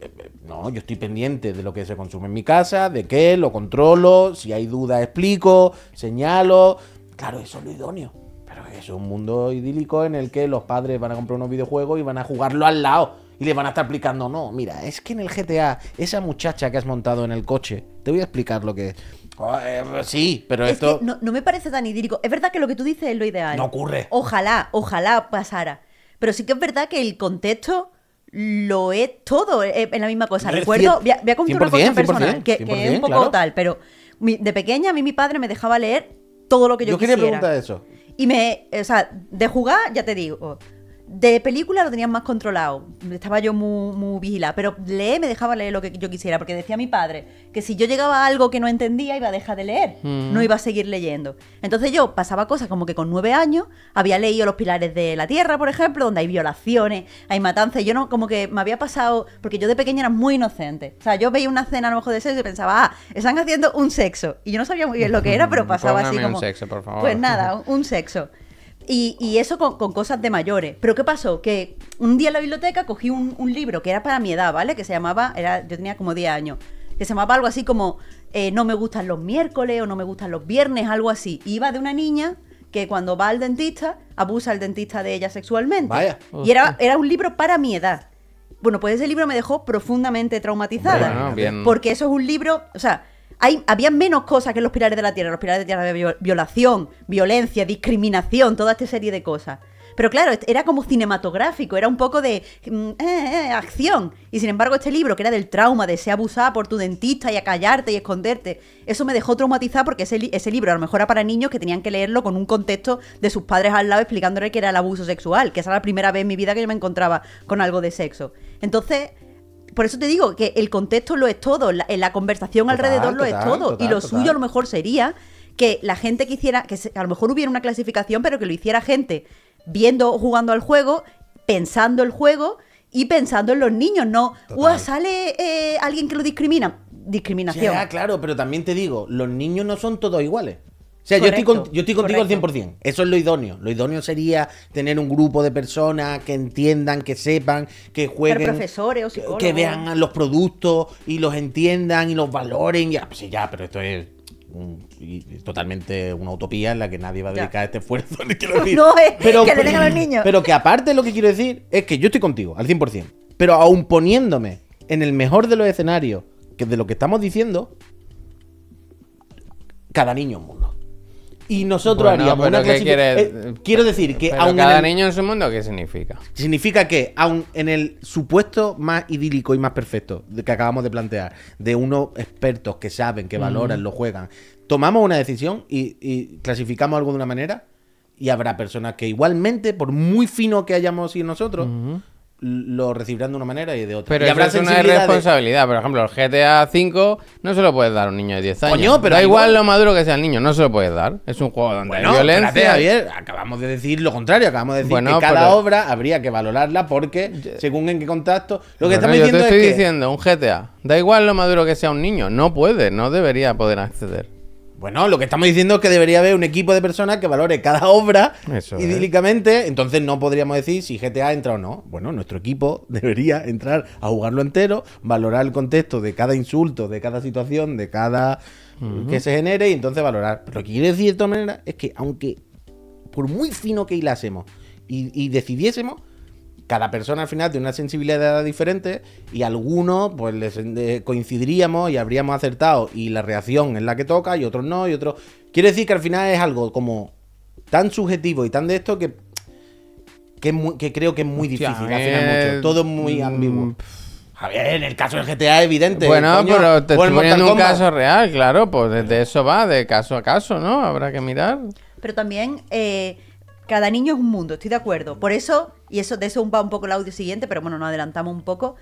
C: Eh, eh, no, yo estoy pendiente de lo que se consume en mi casa, de qué, lo controlo, si hay duda explico, señalo. Claro, eso es lo idóneo. Pero es un mundo idílico en el que los padres van a comprar unos videojuegos y van a jugarlo al lado. Y les van a estar explicando, no, mira, es que en el GTA, esa muchacha que has montado en el coche, te voy a explicar lo que es Ah, eh, sí, pero esto. no,
B: me parece tan idílico. Es verdad que lo que tú dices es lo ideal. No ocurre. Ojalá, ojalá pasara. Pero sí que es verdad que el contexto lo es todo es eh, la misma cosa. Recuerdo, voy a, una cosa personal, que, es un poco tal, pero de pequeña a mí mi padre me dejaba leer todo lo que yo, yo quisiera. Yo quería preguntar eso. Y me, o sea, de jugar, ya te digo, de película lo tenían más controlado, estaba yo muy, muy vigilada, pero leer me dejaba leer lo que yo quisiera, porque decía mi padre que si yo llegaba a algo que no entendía iba a dejar de leer, mm. no iba a seguir leyendo. Entonces yo pasaba cosas como que con nueve años había leído Los Pilares de la Tierra, por ejemplo, donde hay violaciones, hay matanzas, yo no, como que me había pasado, porque yo de pequeña era muy inocente. O sea, yo veía una escena a lo mejor de sexo y pensaba, ah, están haciendo un sexo. Y yo no sabía muy bien lo que era, pero pasaba así como... Un sexo, por favor. Pues nada, un sexo. Y, eso con, cosas de mayores. Pero ¿qué pasó? Que un día en la biblioteca cogí un, libro que era para mi edad, ¿vale? Que se llamaba, era, yo tenía como 10 años, que se llamaba algo así como eh, No me gustan los miércoles o No me gustan los viernes, algo así. iba de una niña que cuando va al dentista, abusa al dentista de ella sexualmente. Vaya. Y era, era un libro para mi edad. Bueno, pues ese libro me dejó profundamente traumatizada. Porque eso es un libro, o sea, había menos cosas que los pilares de la tierra. los pilares de la tierra había violación, violencia, discriminación, toda esta serie de cosas. Pero claro, era como cinematográfico, era un poco de mm, eh, eh, eh, acción. Y sin embargo, este libro, que era del trauma, de ser abusada por tu dentista y acallarte y esconderte, eso me dejó traumatizada porque ese, ese libro a lo mejor era para niños que tenían que leerlo con un contexto de sus padres al lado explicándole que era el abuso sexual, que esa era la primera vez en mi vida que yo me encontraba con algo de sexo. Entonces, por eso te digo que el contexto lo es todo, la, eh, conversación alrededor lo es todo. y lo suyo a lo mejor sería que la gente que hiciera, que a lo mejor hubiera una clasificación, pero que lo hiciera gente viendo, jugando al juego, pensando el juego y pensando en los niños, no, sale eh, alguien que lo discrimina. Discriminación.
C: claro, pero también te digo, los niños no son todos iguales. O sea, yo, estoy contigo al 100%. Eso es lo idóneo. Lo idóneo sería tener un grupo de personas que entiendan, que sepan, que jueguen.
B: Que vean los
C: productos y los entiendan y los valoren. Ya, pues ya, pero esto es totalmente una utopía en la que nadie va a dedicar este esfuerzo. No, es pero, que le mm, niños. Pero que aparte lo que quiero decir es que yo estoy contigo al 100%. Pero aún poniéndome en el mejor de los escenarios, que de lo que estamos diciendo, cada niño es mundo y nosotros haríamos una quiere, eh, quiero decir que aun cada niño en su mundo qué significa significa que aun en el supuesto más idílico y más perfecto que acabamos de plantear de unos expertos que saben que mm. valoran lo juegan tomamos una decisión y, clasificamos algo de una manera y habrá personas que igualmente por muy fino que hayamos sido nosotros mm lo recibirán de una manera y de otra. Pero habrá es una
D: responsabilidad. Por ejemplo, el GTA 5 no se lo puedes dar a un niño de 10 años. Coño, pero da igual, lo maduro que sea el niño, no se lo puedes dar. Es un juego de violencia.
C: acabamos de decir lo contrario. Acabamos de decir que cada obra habría que valorarla porque, según en qué contacto. Lo que estamos yo te estoy
D: diciendo, un GTA. Da igual lo maduro que sea un niño, no puede, no debería poder acceder.
C: Bueno, lo que estamos diciendo es que debería haber un equipo de personas que valore cada obra idílicamente. Entonces no podríamos decir si GTA entra o no. Bueno, nuestro equipo debería entrar a jugarlo entero, valorar el contexto de cada insulto, de cada situación, de cada que se genere y entonces valorar. Pero lo que quiero decir de todas maneras es que aunque por muy fino que hilásemos y, y decidiésemos, cada persona al final tiene una sensibilidad diferente y algunos pues eh, coincidiríamos y habríamos acertado y la reacción es la que toca y otros no y otros... Quiere decir que al final es algo como tan subjetivo y tan de esto que, que, creo que es muy difícil. Al final Todo es muy mm, ambiguo. Javier, en el caso del GTA es evidente. Bueno, pero te estoy poniendo un caso real, claro,
D: pues de, eso va, de caso a caso, ¿no? Habrá que mirar.
B: Pero también... Eh, cada niño es un mundo, estoy de acuerdo. Por eso, y eso de eso va un poco el audio siguiente, pero bueno, nos adelantamos un poco.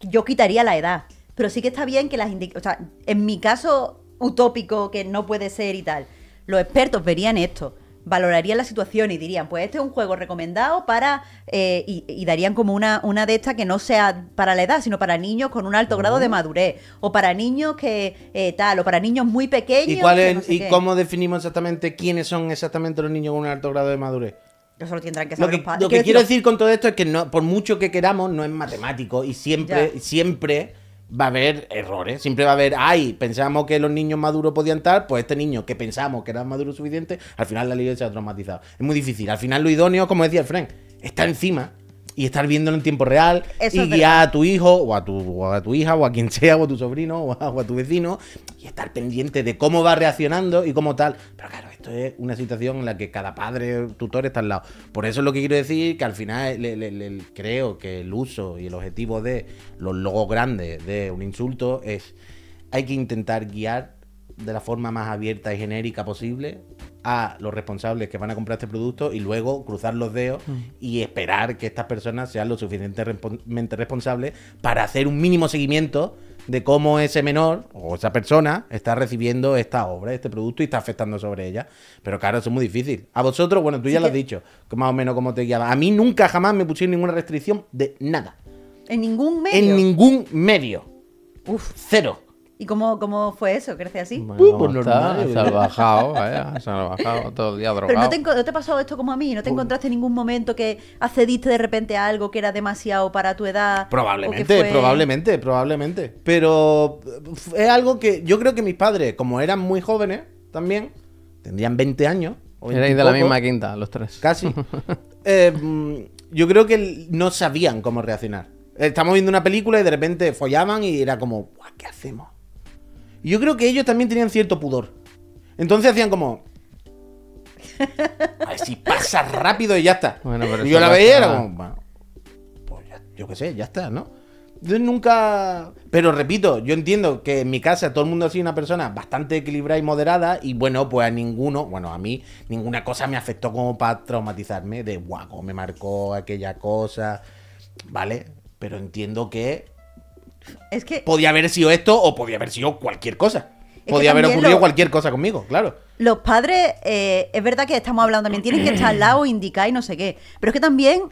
B: Yo quitaría la edad. Pero sí que está bien que las O sea, en mi caso utópico, que no puede ser y tal, los expertos verían esto valorarían la situación y dirían, pues este es un juego recomendado para... Eh, y, darían como una, una de estas que no sea para la edad, sino para niños con un alto grado de madurez, o para niños que eh, tal, o para niños muy pequeños. ¿Y, cuál y cómo
C: definimos exactamente quiénes son exactamente los niños con un alto grado de madurez? Eso lo tendrán que saber los padres. lo que quiero decir con todo esto es que no, por mucho que queramos, no es matemático y siempre, siempre va a haber errores, siempre va a haber, ay, pensamos que los niños maduros podían estar, pues este niño que pensamos que era maduro suficiente, al final la ley se ha traumatizado. Es muy difícil, al final lo idóneo, como decía el Frank, está encima y estar viéndolo en tiempo real y guiar a tu hijo o a tu, a tu hija o a quien sea o a tu sobrino o a, tu vecino y estar pendiente de cómo va reaccionando y cómo tal. Pero claro, esto es una situación en la que cada padre tutor está al lado. Por eso es lo que quiero decir, que al final creo que el uso y el objetivo de los logos grandes de un insulto es hay que intentar guiar de la forma más abierta y genérica posible a los responsables que van a comprar este producto y luego cruzar los dedos mm. y esperar que estas personas sean lo suficientemente responsables para hacer un mínimo seguimiento de cómo ese menor o esa persona está recibiendo esta obra, este producto y está afectando sobre ella. Pero claro, eso es muy difícil. A vosotros, bueno, tú ya lo has dicho, más o menos como te guiaba. A mí nunca jamás me pusieron ninguna restricción de nada. ¿En
B: ningún medio? En
C: ningún medio. Uf. Cero.
B: ¿Y cómo, fue eso? ¿Crece
A: así?
D: pues normal. Se ha bajado, ¿eh? se ha bajado todo el día drogado. Pero
B: no te, ha pasado esto como a mí, no te encontraste ningún momento que accediste de repente a algo que era demasiado para tu edad.
C: Probablemente, probablemente, probablemente. Pero eh, es algo que yo creo que mis padres, como eran muy jóvenes también, tendrían 20 años. Erais de la misma quinta, los tres. Casi. Eh, yo creo que no sabían cómo reaccionar. Estamos viendo una película y de repente follaban y era como, ¿qué hacemos? Y yo creo que ellos también tenían cierto pudor. Entonces hacían como. A ver si pasa rápido y ya está. y yo la veía era como. pues yo qué sé, ya está, ¿no? Yo nunca. Pero repito, yo entiendo que en mi casa todo el mundo ha sido una persona bastante equilibrada y moderada. Y bueno, pues a ninguno, bueno, a mí, ninguna cosa me afectó como para traumatizarme de guau, me marcó aquella cosa. ¿Vale? Pero entiendo que es que. Podía haber sido esto o podía haber sido cualquier cosa. Podía haber ocurrido cualquier cosa conmigo, claro.
B: Los padres, eh, es verdad que estamos hablando también, tienen que estar al lado, indicar y no sé qué. Pero es que también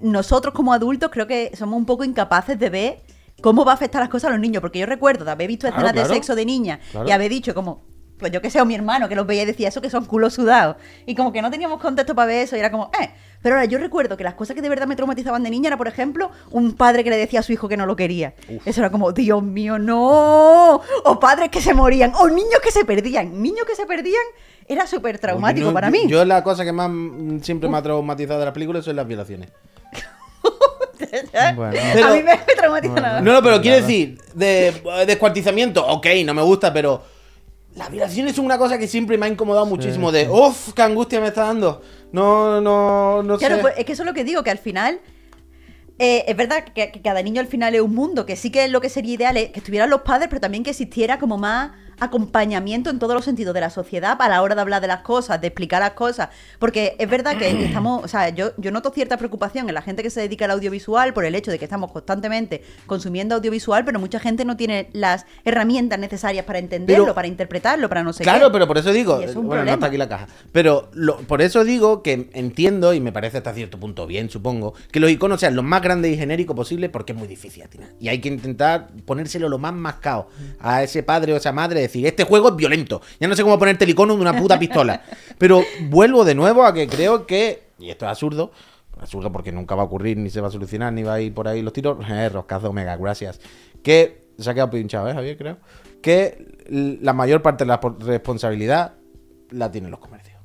B: nosotros como adultos creo que somos un poco incapaces de ver cómo va a afectar las cosas a los niños. Porque yo recuerdo de haber visto escenas de sexo de niña y haber dicho como, pues yo que sé, o mi hermano que los veía y decía eso que son culos sudados. Y como que no teníamos contexto para ver eso y era como, eh. Pero ahora yo recuerdo que las cosas que de verdad me traumatizaban de niña era, por ejemplo, un padre que le decía a su hijo que no lo quería. Eso era como, Dios mío, no. O padres que se morían, o niños que se perdían. Niños que se perdían era súper traumático para mí. Yo,
C: la cosa que más mm, siempre me ha traumatizado de las películas son las violaciones. a mí me, traumatiza No, no, pero quiero decir, de, eh, descuartizamiento, ok, no me gusta, pero la viración es una cosa que siempre me ha incomodado muchísimo. De, uff, qué angustia me está dando. No, no, no claro, sé. Claro, pues,
B: es que eso es lo que digo, que al final. Eh, es verdad que, que, cada niño al final es un mundo, que sí que lo que sería ideal es que estuvieran los padres, pero también que existiera como más acompañamiento en todos los sentidos de la sociedad a la hora de hablar de las cosas, de explicar las cosas. Porque es verdad que estamos, o sea, yo, noto cierta preocupación en la gente que se dedica al audiovisual por el hecho de que estamos constantemente consumiendo audiovisual, pero mucha gente no tiene las herramientas necesarias para entenderlo, para interpretarlo, para no sé claro, qué. pero por eso digo, bueno, no está aquí
C: la caja. Pero por eso digo que entiendo, y me parece hasta cierto punto bien, supongo, que los iconos sean lo más grandes y genéricos posible porque es muy difícil Y hay que intentar ponérselo lo más mascado a ese padre o esa madre decir, este juego es violento. Ya no sé cómo ponerte el icono de una puta pistola. Pero vuelvo de nuevo a que creo que, y esto es absurdo, absurdo porque nunca va a ocurrir, ni se va a solucionar, ni va a ir por ahí los tiros. Eh, roscazo mega, gracias. Que se ha quedado pinchado, ¿eh, Javier? Creo. Que la mayor parte de la responsabilidad la tienen los comercios.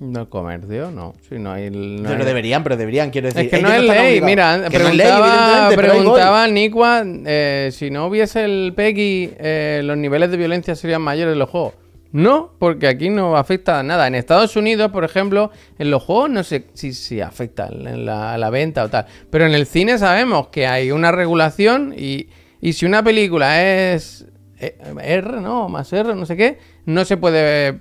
C: No comercio, no. no deberían, pero deberían, quiero decir. Es que no es ley, mira, preguntaba,
D: no eh, si no hubiese el Peggy. Eh, los niveles de violencia serían mayores en los juegos. No, porque aquí no afecta nada. En Estados Unidos, por ejemplo, en los juegos no sé si, si afecta a la, venta o tal. Pero en el cine sabemos que hay una regulación y si una película es eh, R, ¿no? Más R, no sé qué no se puede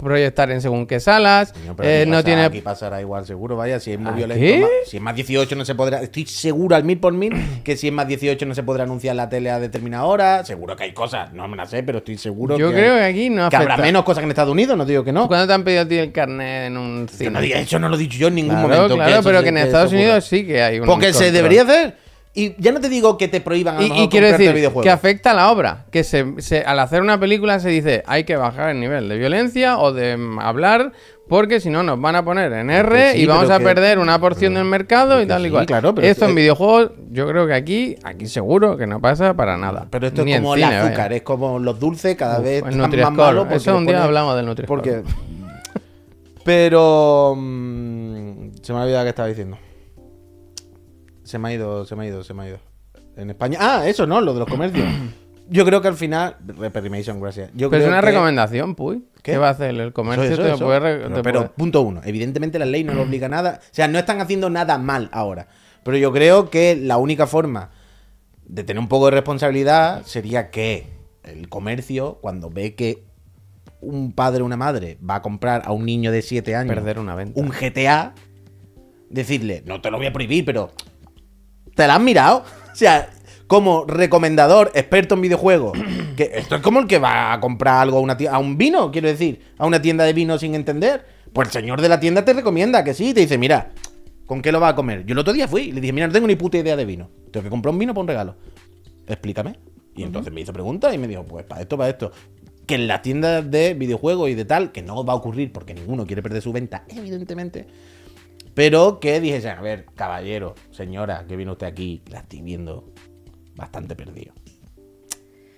D: proyectar en según qué salas. Eh, no, tiene. Aquí
C: pasará igual, seguro. Vaya, si es muy ¿Ah, violento. Si es más 18, no se podrá. Estoy seguro al mil por mil que si es más 18, no se podrá anunciar la tele a determinada hora. Seguro que hay cosas. No me las sé, pero estoy seguro. Yo que creo que aquí no. Que habrá menos cosas que en
D: Estados Unidos, no digo que no. ¿Cuándo te han pedido a ti el carnet en un cine? Yo no, no lo he dicho yo en ningún momento. Claro, pero que en Estados Unidos sí que hay un. Porque se debería
C: hacer. Y ya no te digo que te prohíban a y, y quiero decir que
D: afecta a la obra. Que se, al hacer una película se dice hay que bajar el nivel de violencia o de mm, hablar porque si no nos van a poner en R pues y vamos a perder una porción mm. del mercado y pues tal y cual. Claro, esto en videojuegos yo creo que aquí aquí seguro que no pasa para nada. Pero esto es como el azúcar,
C: es como los dulces cada vez más malos. Eso un día hablamos del Nutri. Porque... pero... Mm, se me ha olvidado que estaba diciendo. Se me ha ido, se me ha ido, se me ha ido. En España. Ah, eso, ¿no? Lo de los comercios. Yo creo que al final. Reperimation, gracias. Yo pero es una recomendación, Puy. ¿Qué? va a hacer? El comercio pero, punto uno. Evidentemente la ley no lo obliga a nada. O sea, no están haciendo nada mal ahora. Pero yo creo que la única forma de tener un poco de responsabilidad sería que el comercio, cuando ve que un padre o una madre va a comprar a un niño de 7 años Perder una venta. un GTA, decirle, no te lo voy a prohibir, pero te la has mirado. O sea, como recomendador, experto en videojuegos, que esto es como el que va a comprar algo a, una a un vino, quiero decir, a una tienda de vino sin entender. Pues el señor de la tienda te recomienda que sí, te dice, mira, ¿con qué lo va a comer? Yo el otro día fui y le dije, mira, no tengo ni puta idea de vino. Tengo que comprar un vino para un regalo. Explícame. Y entonces me hizo preguntas y me dijo, pues para esto, para esto. Que en la tienda de videojuegos y de tal, que no va a ocurrir porque ninguno quiere perder su venta, evidentemente, pero que dijese a ver, caballero, señora, que viene usted aquí, la estoy viendo bastante perdido.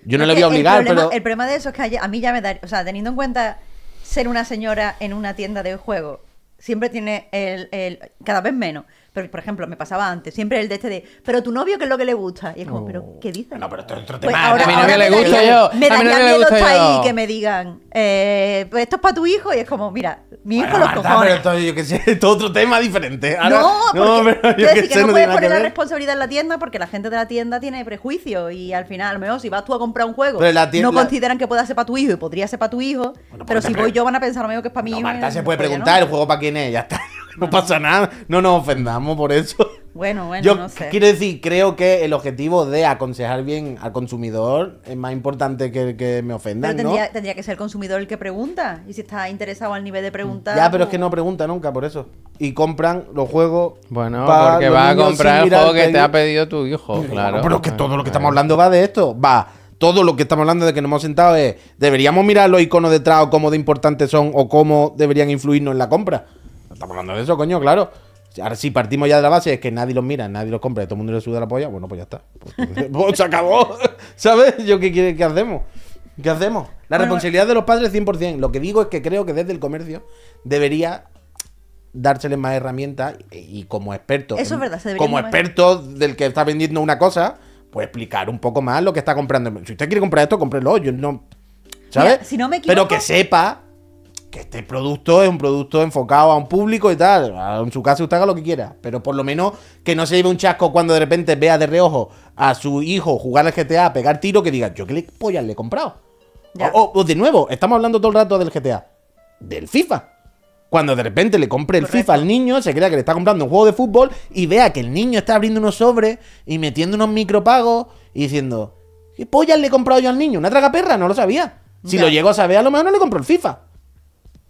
C: Yo no, le voy a obligar, pero... El
B: problema de eso es que a mí ya me da... O sea, teniendo en cuenta ser una señora en una tienda de juego, siempre tiene el, el cada vez menos, pero, por ejemplo, me pasaba antes, siempre el de este de, pero tu novio, ¿qué es lo que le gusta? Y es como, ¿pero qué dices? No, pero esto es otro pues tema. ahora, a mi novio le gusta yo. Me daría miedo estar ahí que me digan, eh, pues esto es para tu hijo. Y es como, mira,
C: mi hijo los cojones. Pero esto, yo que sé, esto es otro tema diferente. no, no, pero yo que, que no, puedes poner la
B: responsabilidad en la tienda porque la gente de la tienda tiene prejuicios y al final, a lo mejor, si vas tú a comprar un juego, no consideran que pueda ser para tu hijo y podría ser para tu hijo, pues pero si voy yo van a pensar, lo mismo que es para mi hijo. Marta, se puede preguntar el
C: juego para quién es, ya está. No pasa nada, no nos ofendamos por eso. Bueno, bueno, Yo no sé. Quiero decir, creo que el objetivo de aconsejar bien al consumidor es más importante que, que me ofenda pero tendría,
A: tendría,
B: que ser el consumidor el que pregunta. Y si está interesado al nivel de preguntar. Ya, pero
C: es que no pregunta nunca por eso. Y compran los juegos. Bueno, porque va a comprar el juego que te ha pedido tu hijo, claro. pero es que todo lo que estamos hablando va de esto. Va todo lo que estamos hablando de que nos hemos sentado es, deberíamos mirar los iconos detrás o cómo de importantes son o cómo deberían influirnos en la compra estamos hablando de eso, coño, claro. Ahora si partimos ya de la base es que nadie los mira, nadie los compra, todo el mundo le suda la polla, bueno, pues ya está. Pues, se acabó. ¿Sabes? Yo qué qué hacemos? ¿Qué hacemos? La responsabilidad eh. de los padres 100%. Lo que digo es que creo que desde el comercio debería dárseles más herramientas y, como experto como experto del que está vendiendo una cosa, pues explicar un poco más lo que está comprando. Si usted quiere comprar esto, cómprelo. Yo no ¿Sabes? Pero que sepa que este producto es un producto enfocado a un público y tal. En su casa usted haga lo que quiera. Pero por lo menos que no se lleve un chasco cuando de repente vea de reojo a su hijo jugar al GTA, pegar tiro, que diga, yo qué pollas le he comprado. O, de nuevo, estamos hablando todo el rato del GTA. Del FIFA. Cuando de repente le compre el FIFA al niño, se crea que le está comprando un juego de fútbol y vea que el niño está abriendo unos sobres y metiendo unos micropagos y diciendo, ¿qué pollas le he comprado yo al niño? ¿Una traga perra? No lo sabía. Si lo llegó a saber, a lo mejor no le compro el FIFA.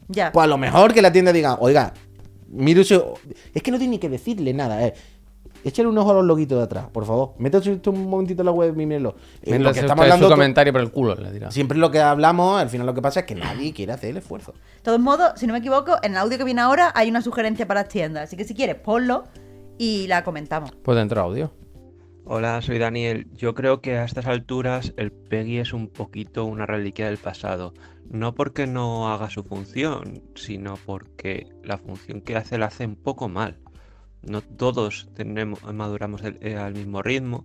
C: Pues a lo mejor que la tienda diga, oiga, mire usted. Es que no tiene ni que decirle nada, eh. Échale un ojo a los loguitos de atrás, por favor. Métete un momentito en la web y mírenlo. En eh, lo que estamos hablando. comentario por el culo, Siempre lo que hablamos, al final lo que pasa es que nadie quiere hacer el esfuerzo. De
B: todos modos, si no me equivoco, en el audio que viene ahora hay una sugerencia para las tiendas. Así que si quieres, ponlo y la comentamos.
C: Pues dentro audio. Hola, soy
G: Daniel. Yo creo que a estas alturas el Peggy es un poquito una reliquia del pasado. No porque no haga su función, sino porque la función que hace la hace un poco mal. No todos tenemos, maduramos eh, al mismo ritmo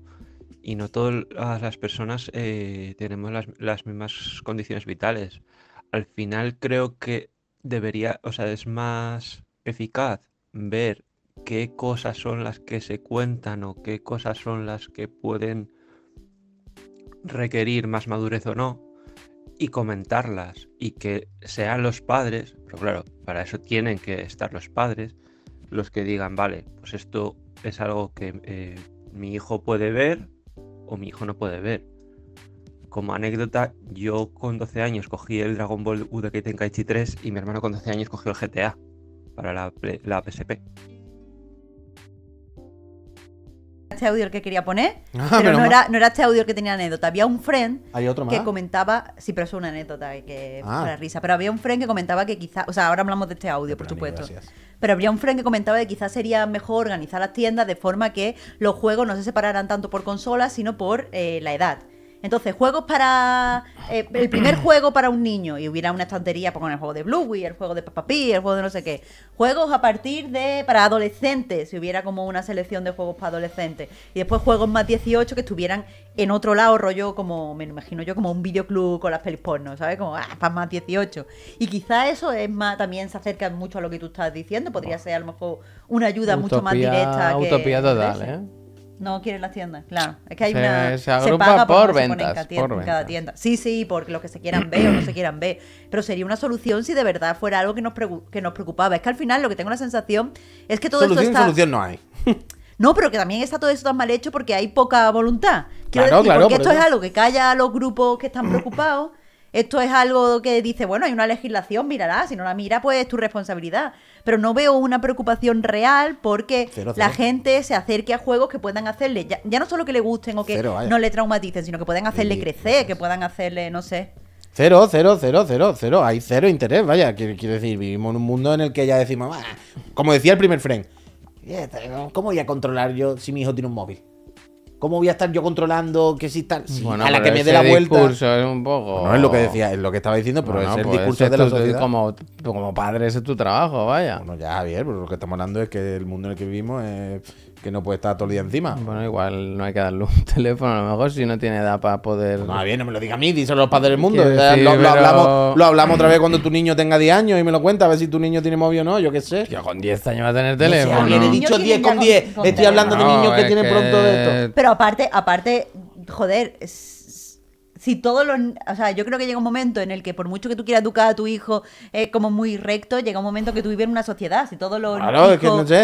G: y no todas las personas eh, tenemos las, las mismas condiciones vitales. Al final creo que debería, o sea, es más eficaz ver qué cosas son las que se cuentan o qué cosas son las que pueden requerir más madurez o no y comentarlas y que sean los padres, pero claro, para eso tienen que estar los padres los que digan, vale, pues esto es algo que eh, mi hijo puede ver o mi hijo no puede ver. Como anécdota, yo con 12 años cogí el Dragon Ball Budokai Tenkaichi 3 y mi hermano con 12 años cogió el GTA para la, la PSP
B: este audio el que quería poner, ah, pero no era, este audio el que tenía anécdota. Había un friend que comentaba, sí, pero es una anécdota que para ah. risa, pero había un friend que comentaba que quizás, o sea, ahora hablamos de este audio, por supuesto. Pero había un friend que comentaba que quizás sería mejor organizar las tiendas de forma que los juegos no se separaran tanto por consolas, sino por eh, la edad. Entonces, juegos para. Eh, el primer juego para un niño. Y hubiera una estantería pues, con el juego de Bluey, el juego de Papá el juego de no sé qué. Juegos a partir de. para adolescentes. Si hubiera como una selección de juegos para adolescentes. Y después juegos más 18 que estuvieran en otro lado, rollo como. me imagino yo como un videoclub con las pelis porno, ¿sabes? Como. Ah, para más 18. Y quizá eso es más. también se acerca mucho a lo que tú estás diciendo. Podría ser a lo mejor una ayuda mucho más directa. Utopía total, ¿eh? No quieren las tiendas, claro. Es que hay una. Se agrupa por, ventas. Cada tienda, cada Sí, sí, porque los que se quieran ver o no se quieran ver. Pero sería una solución si de verdad fuera algo que nos, que nos preocupaba. Es que al final lo que tengo la sensación es que todo esto está. Solución no hay. No, pero que también está todo esto tan mal hecho porque hay poca voluntad. Quiero claro, claro, porque esto es algo que calla a los grupos que están preocupados esto es algo que dice, bueno, hay una legislación, mirará, si no la mira, pues es tu responsabilidad. Pero no veo una preocupación real porque la gente se acerque a juegos que puedan hacerle, ya, no solo que le gusten o que no le traumaticen, sino que puedan hacerle crecer, que puedan hacerle, no sé.
C: Cero, cero, cero, cero, cero. Hay cero interés, vaya. Quiero decir, vivimos en un mundo en el que ya decimos, como decía el primer friend, ¿cómo voy a controlar yo si mi hijo tiene un móvil? ¿Cómo voy a estar yo controlando que si tal? a la que me dé la vuelta. es un poco. No es lo que decía, es lo que estaba diciendo, pero es el pues discurso de los Como, como padre, ese es tu trabajo, vaya. Bueno, ya, Javier, pero lo que estamos hablando es que el mundo en el que vivimos es que no puede estar todo el día encima. Bueno, igual no hay que darle un
D: teléfono, a lo mejor si no tiene edad para poder. Pues no, bien, no me lo diga a mí, díselo los padres del mundo. lo, hablamos, lo, hablamos, otra vez
C: cuando tu niño tenga 10 años y me lo cuenta, a ver si tu niño tiene móvil o no, yo qué sé. Yo con 10 años va a tener teléfono. No le he dicho 10 con 10. Estoy hablando de niños que tienen pronto de esto.
B: Pero aparte, aparte, joder, es si todos los... O sea, yo creo que llega un momento en el que por mucho que tú quieras educar a tu hijo como muy recto, llega un momento que tú vives en una sociedad. Si todos los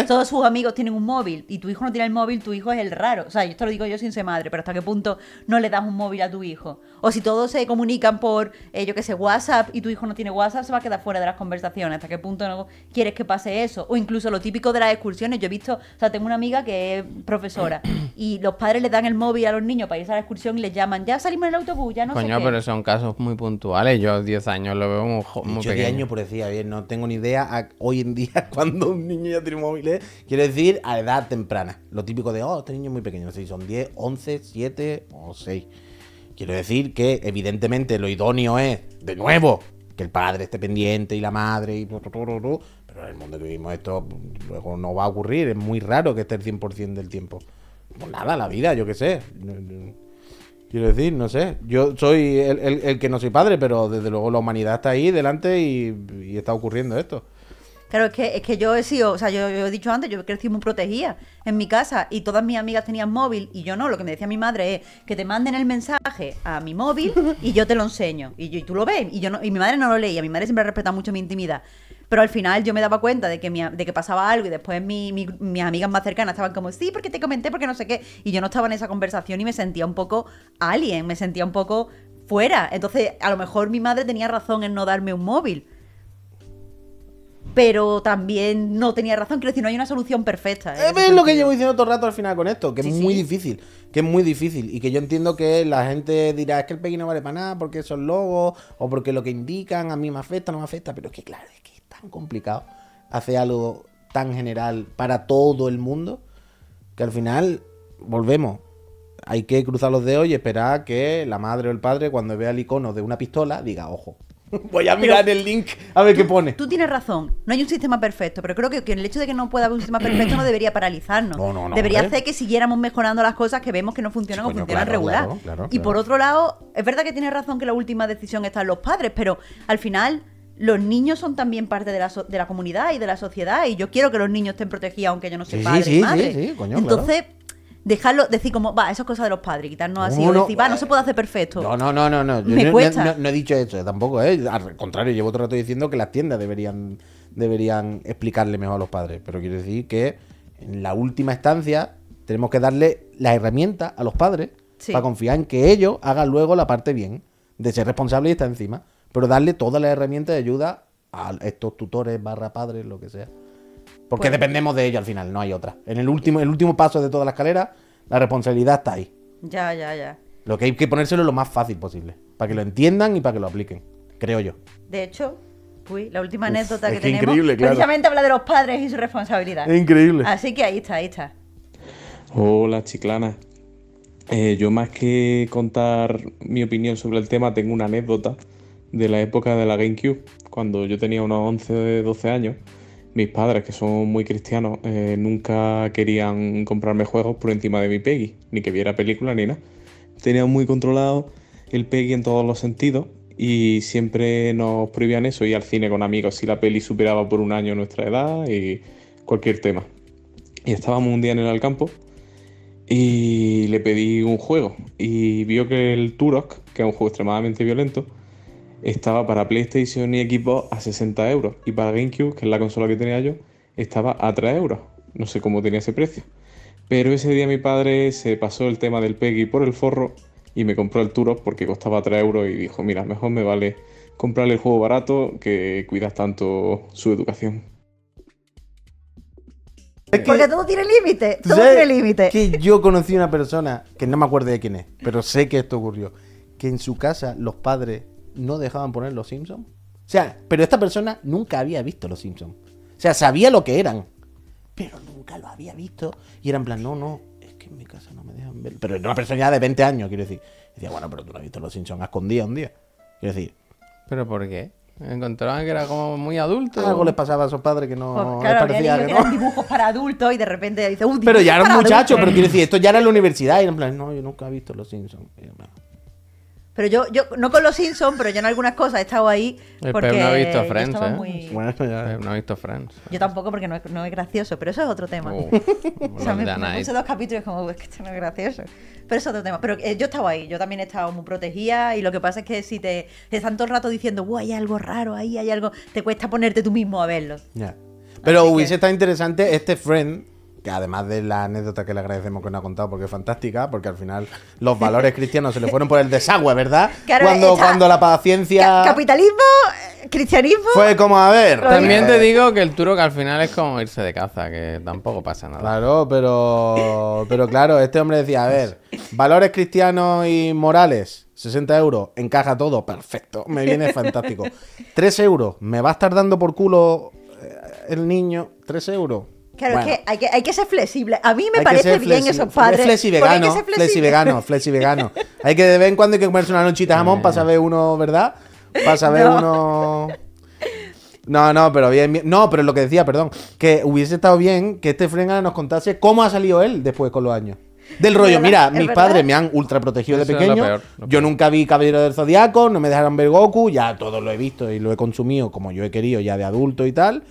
B: todos sus amigos tienen un móvil y tu hijo no tiene el móvil, tu hijo es el raro. O sea, yo lo digo yo sin ser madre, pero hasta qué punto no le das un móvil a tu hijo. O si todos se comunican por, eh, yo qué sé, WhatsApp y tu hijo no tiene WhatsApp, se va a quedar fuera de las conversaciones. ¿Hasta qué punto no quieres que pase eso? O incluso lo típico de las excursiones. Yo he visto, o sea, tengo una amiga que es profesora y los padres le dan el móvil a los niños para ir a la excursión y les llaman, ya salimos en el autobús, Coño, pero
D: son casos muy puntuales. Yo 10 años lo veo muy, pequeño. Yo años,
C: por decir, bien, no tengo ni idea hoy en día cuando un niño ya tiene móvil, ¿eh? Quiero decir, a edad temprana. Lo típico de, oh, este niño es muy pequeño. No son 10, 11, 7 o 6. Quiero decir que, evidentemente, lo idóneo es, de nuevo, que el padre esté pendiente y la madre y pero en el mundo que vivimos esto luego no va a ocurrir, es muy raro que esté el 100% del tiempo. Pues nada, la vida, yo qué sé. Quiero decir, no sé, yo soy el, que no soy padre, pero desde luego la humanidad está ahí delante y, está ocurriendo esto.
B: Claro, es que, que yo he sido, o sea, yo, he dicho antes, yo crecí muy protegida en mi casa y todas mis amigas tenían móvil y yo no. Lo que me decía mi madre es que te manden el mensaje a mi móvil y yo te lo enseño. Y, tú lo ves. Y yo y mi madre no lo leía. Mi madre siempre ha mucho mi intimidad. Pero al final yo me daba cuenta de que, de que pasaba algo y después mi, mis amigas más cercanas estaban como, sí, porque te comenté, porque no sé qué. Y yo no estaba en esa conversación y me sentía un poco alien, me sentía un poco fuera. Entonces, a lo mejor mi madre tenía razón en no darme un móvil. Pero también no tenía razón, quiero decir, no hay una solución perfecta.
C: ¿eh? Es lo que llevo diciendo todo el rato al final con esto, que es muy difícil, que es muy difícil y que yo entiendo que la gente dirá, es que el Peggy no vale para nada porque son lobos o porque lo que indican a mí me afecta, no me afecta, pero es que claro, es que complicado hacer algo tan general para todo el mundo que al final volvemos. Hay que cruzar los dedos y esperar que la madre o el padre, cuando vea el icono de una pistola, diga, ojo, Voy a mirar el link a ver qué pone. Tú
B: tienes razón. No hay un sistema perfecto, pero creo que, que, el hecho de que no pueda haber un sistema perfecto no debería paralizarnos. No, no, no, debería hacer que siguiéramos mejorando las cosas que vemos que no funcionan o pues funcionan regular. y por otro lado, es verdad que tienes razón que la última decisión está en los padres, pero al final los niños son también parte de la, de la comunidad y de la sociedad y yo quiero que los niños estén protegidos aunque yo no sea padre sí, Entonces, dejarlo, decir como, va, eso es cosa de los padres, quitarnos así, o decir, va, no se puede hacer perfecto. No,
C: no, no, no, no. Yo no, he dicho eso tampoco, ¿eh? Al contrario, llevo otro rato diciendo que las tiendas deberían, deberían explicarle mejor a los padres, pero quiero decir que en la última estancia tenemos que darle la herramientas a los padres para confiar en que ellos hagan luego la parte bien, de ser responsable y estar encima pero darle toda la herramienta de ayuda a estos tutores, barra padres, lo que sea. Porque pues- dependemos de ellos al final, no hay otra. En el último, el último paso de toda la escalera, la responsabilidad está ahí.
B: Ya, ya, ya.
C: Lo que hay que ponérselo lo más fácil posible, para que lo entiendan y para que lo apliquen, creo yo.
B: De hecho, Uy, la última anécdota que, tenemos. Increíble, claro. Precisamente habla de los padres y su responsabilidad. increíble. Así que ahí está, ahí está.
G: Hola, chiclana. Eh, yo más que contar mi opinión sobre el tema, tengo una anécdota de la época de la GameCube, cuando yo tenía unos 11, 12 años, mis padres, que son muy cristianos, eh, nunca querían comprarme juegos por encima de mi Peggy, ni que viera película ni nada. Tenían muy controlado el Peggy en todos los sentidos y siempre nos prohibían eso, ir al cine con amigos si la peli superaba por un año nuestra edad y cualquier tema. Y estábamos un día en el campo y le pedí un juego y vio que el Turok, que es un juego extremadamente violento, estaba para PlayStation y equipo a 60 euros. Y para GameCube, que es la consola que tenía yo, estaba a 3 euros. No sé cómo tenía ese precio. Pero ese día mi padre se pasó el tema del Peggy por el forro y me compró el Turok porque costaba 3 euros y dijo, mira, mejor me vale comprarle el juego barato que cuidas tanto su educación.
C: Porque
B: todo tiene límite, todo tiene límite. Que
C: yo conocí una persona, que no me acuerdo de quién es, pero sé que esto ocurrió, que en su casa los padres no dejaban poner Los Simpsons. O sea, pero esta persona nunca había visto Los Simpsons. O sea, sabía lo que eran, pero nunca lo había visto. Y era en plan, no, no, es que en mi casa no me dejan ver. Pero era una persona ya de 20 años, quiero decir. Y decía, bueno, pero tú no has visto Los Simpsons a un día. Quiero decir. ¿Pero por qué? Encontraban que era como muy adulto. Algo les pasaba a sus padres que no parecía que,
D: dibujos
B: para adultos y de repente dice, Pero ya era un muchacho, pero quiero decir,
C: esto ya era la universidad y en plan, no, yo nunca he visto Los Simpsons.
B: Pero yo, yo, no con los Simpsons, pero yo en algunas cosas he estado ahí. Porque pero no he visto Friends, ¿eh? Muy...
D: Bueno, ya. no he visto Friends.
B: Yo tampoco, porque no es, no es gracioso, pero eso es otro tema. o sea, me, me, puse dos capítulos como, es que esto no es gracioso. Pero eso es otro tema. Pero eh, yo estaba ahí, yo también he estado muy protegida y lo que pasa es que si te, te están todo el rato diciendo, wow, hay algo raro ahí, hay algo, te cuesta ponerte tú mismo a verlos.
C: Ya. Pero hubiese estado interesante este Friends que además de la anécdota que le agradecemos que nos ha contado, porque es fantástica, porque al final los valores cristianos se le fueron por el desagüe, ¿verdad? cuando, cuando la paciencia...
B: capitalismo, eh, cristianismo...
D: Fue como, a ver... También te eh, digo que el turo que al final es como irse de caza,
C: que tampoco pasa nada. Claro, pero, pero claro, este hombre decía, a ver, valores cristianos y morales... 60 euros, encaja todo, perfecto, me viene fantástico. 3 euros, me va a estar dando por culo eh, el niño, 3 euros, Claro, que
B: hay, que hay que ser flexible. A mí me parece bien esos padres. Flexi vegano, vegano,
C: flexi vegano. hay que de vez en cuando hay que comerse una lonchita jamón para saber uno, ¿verdad? Para saber uno. No, no, pero bien, No, pero lo que decía, perdón, que hubiese estado bien que este Frenga nos contase cómo ha salido él después con los años. Del rollo, mira, mis padres me han ultra protegido de pequeño. Yo nunca vi Caballero del Zodíaco, no me dejaron ver Goku, ya todo lo he visto y lo he consumido como yo he querido ya de adulto y tal.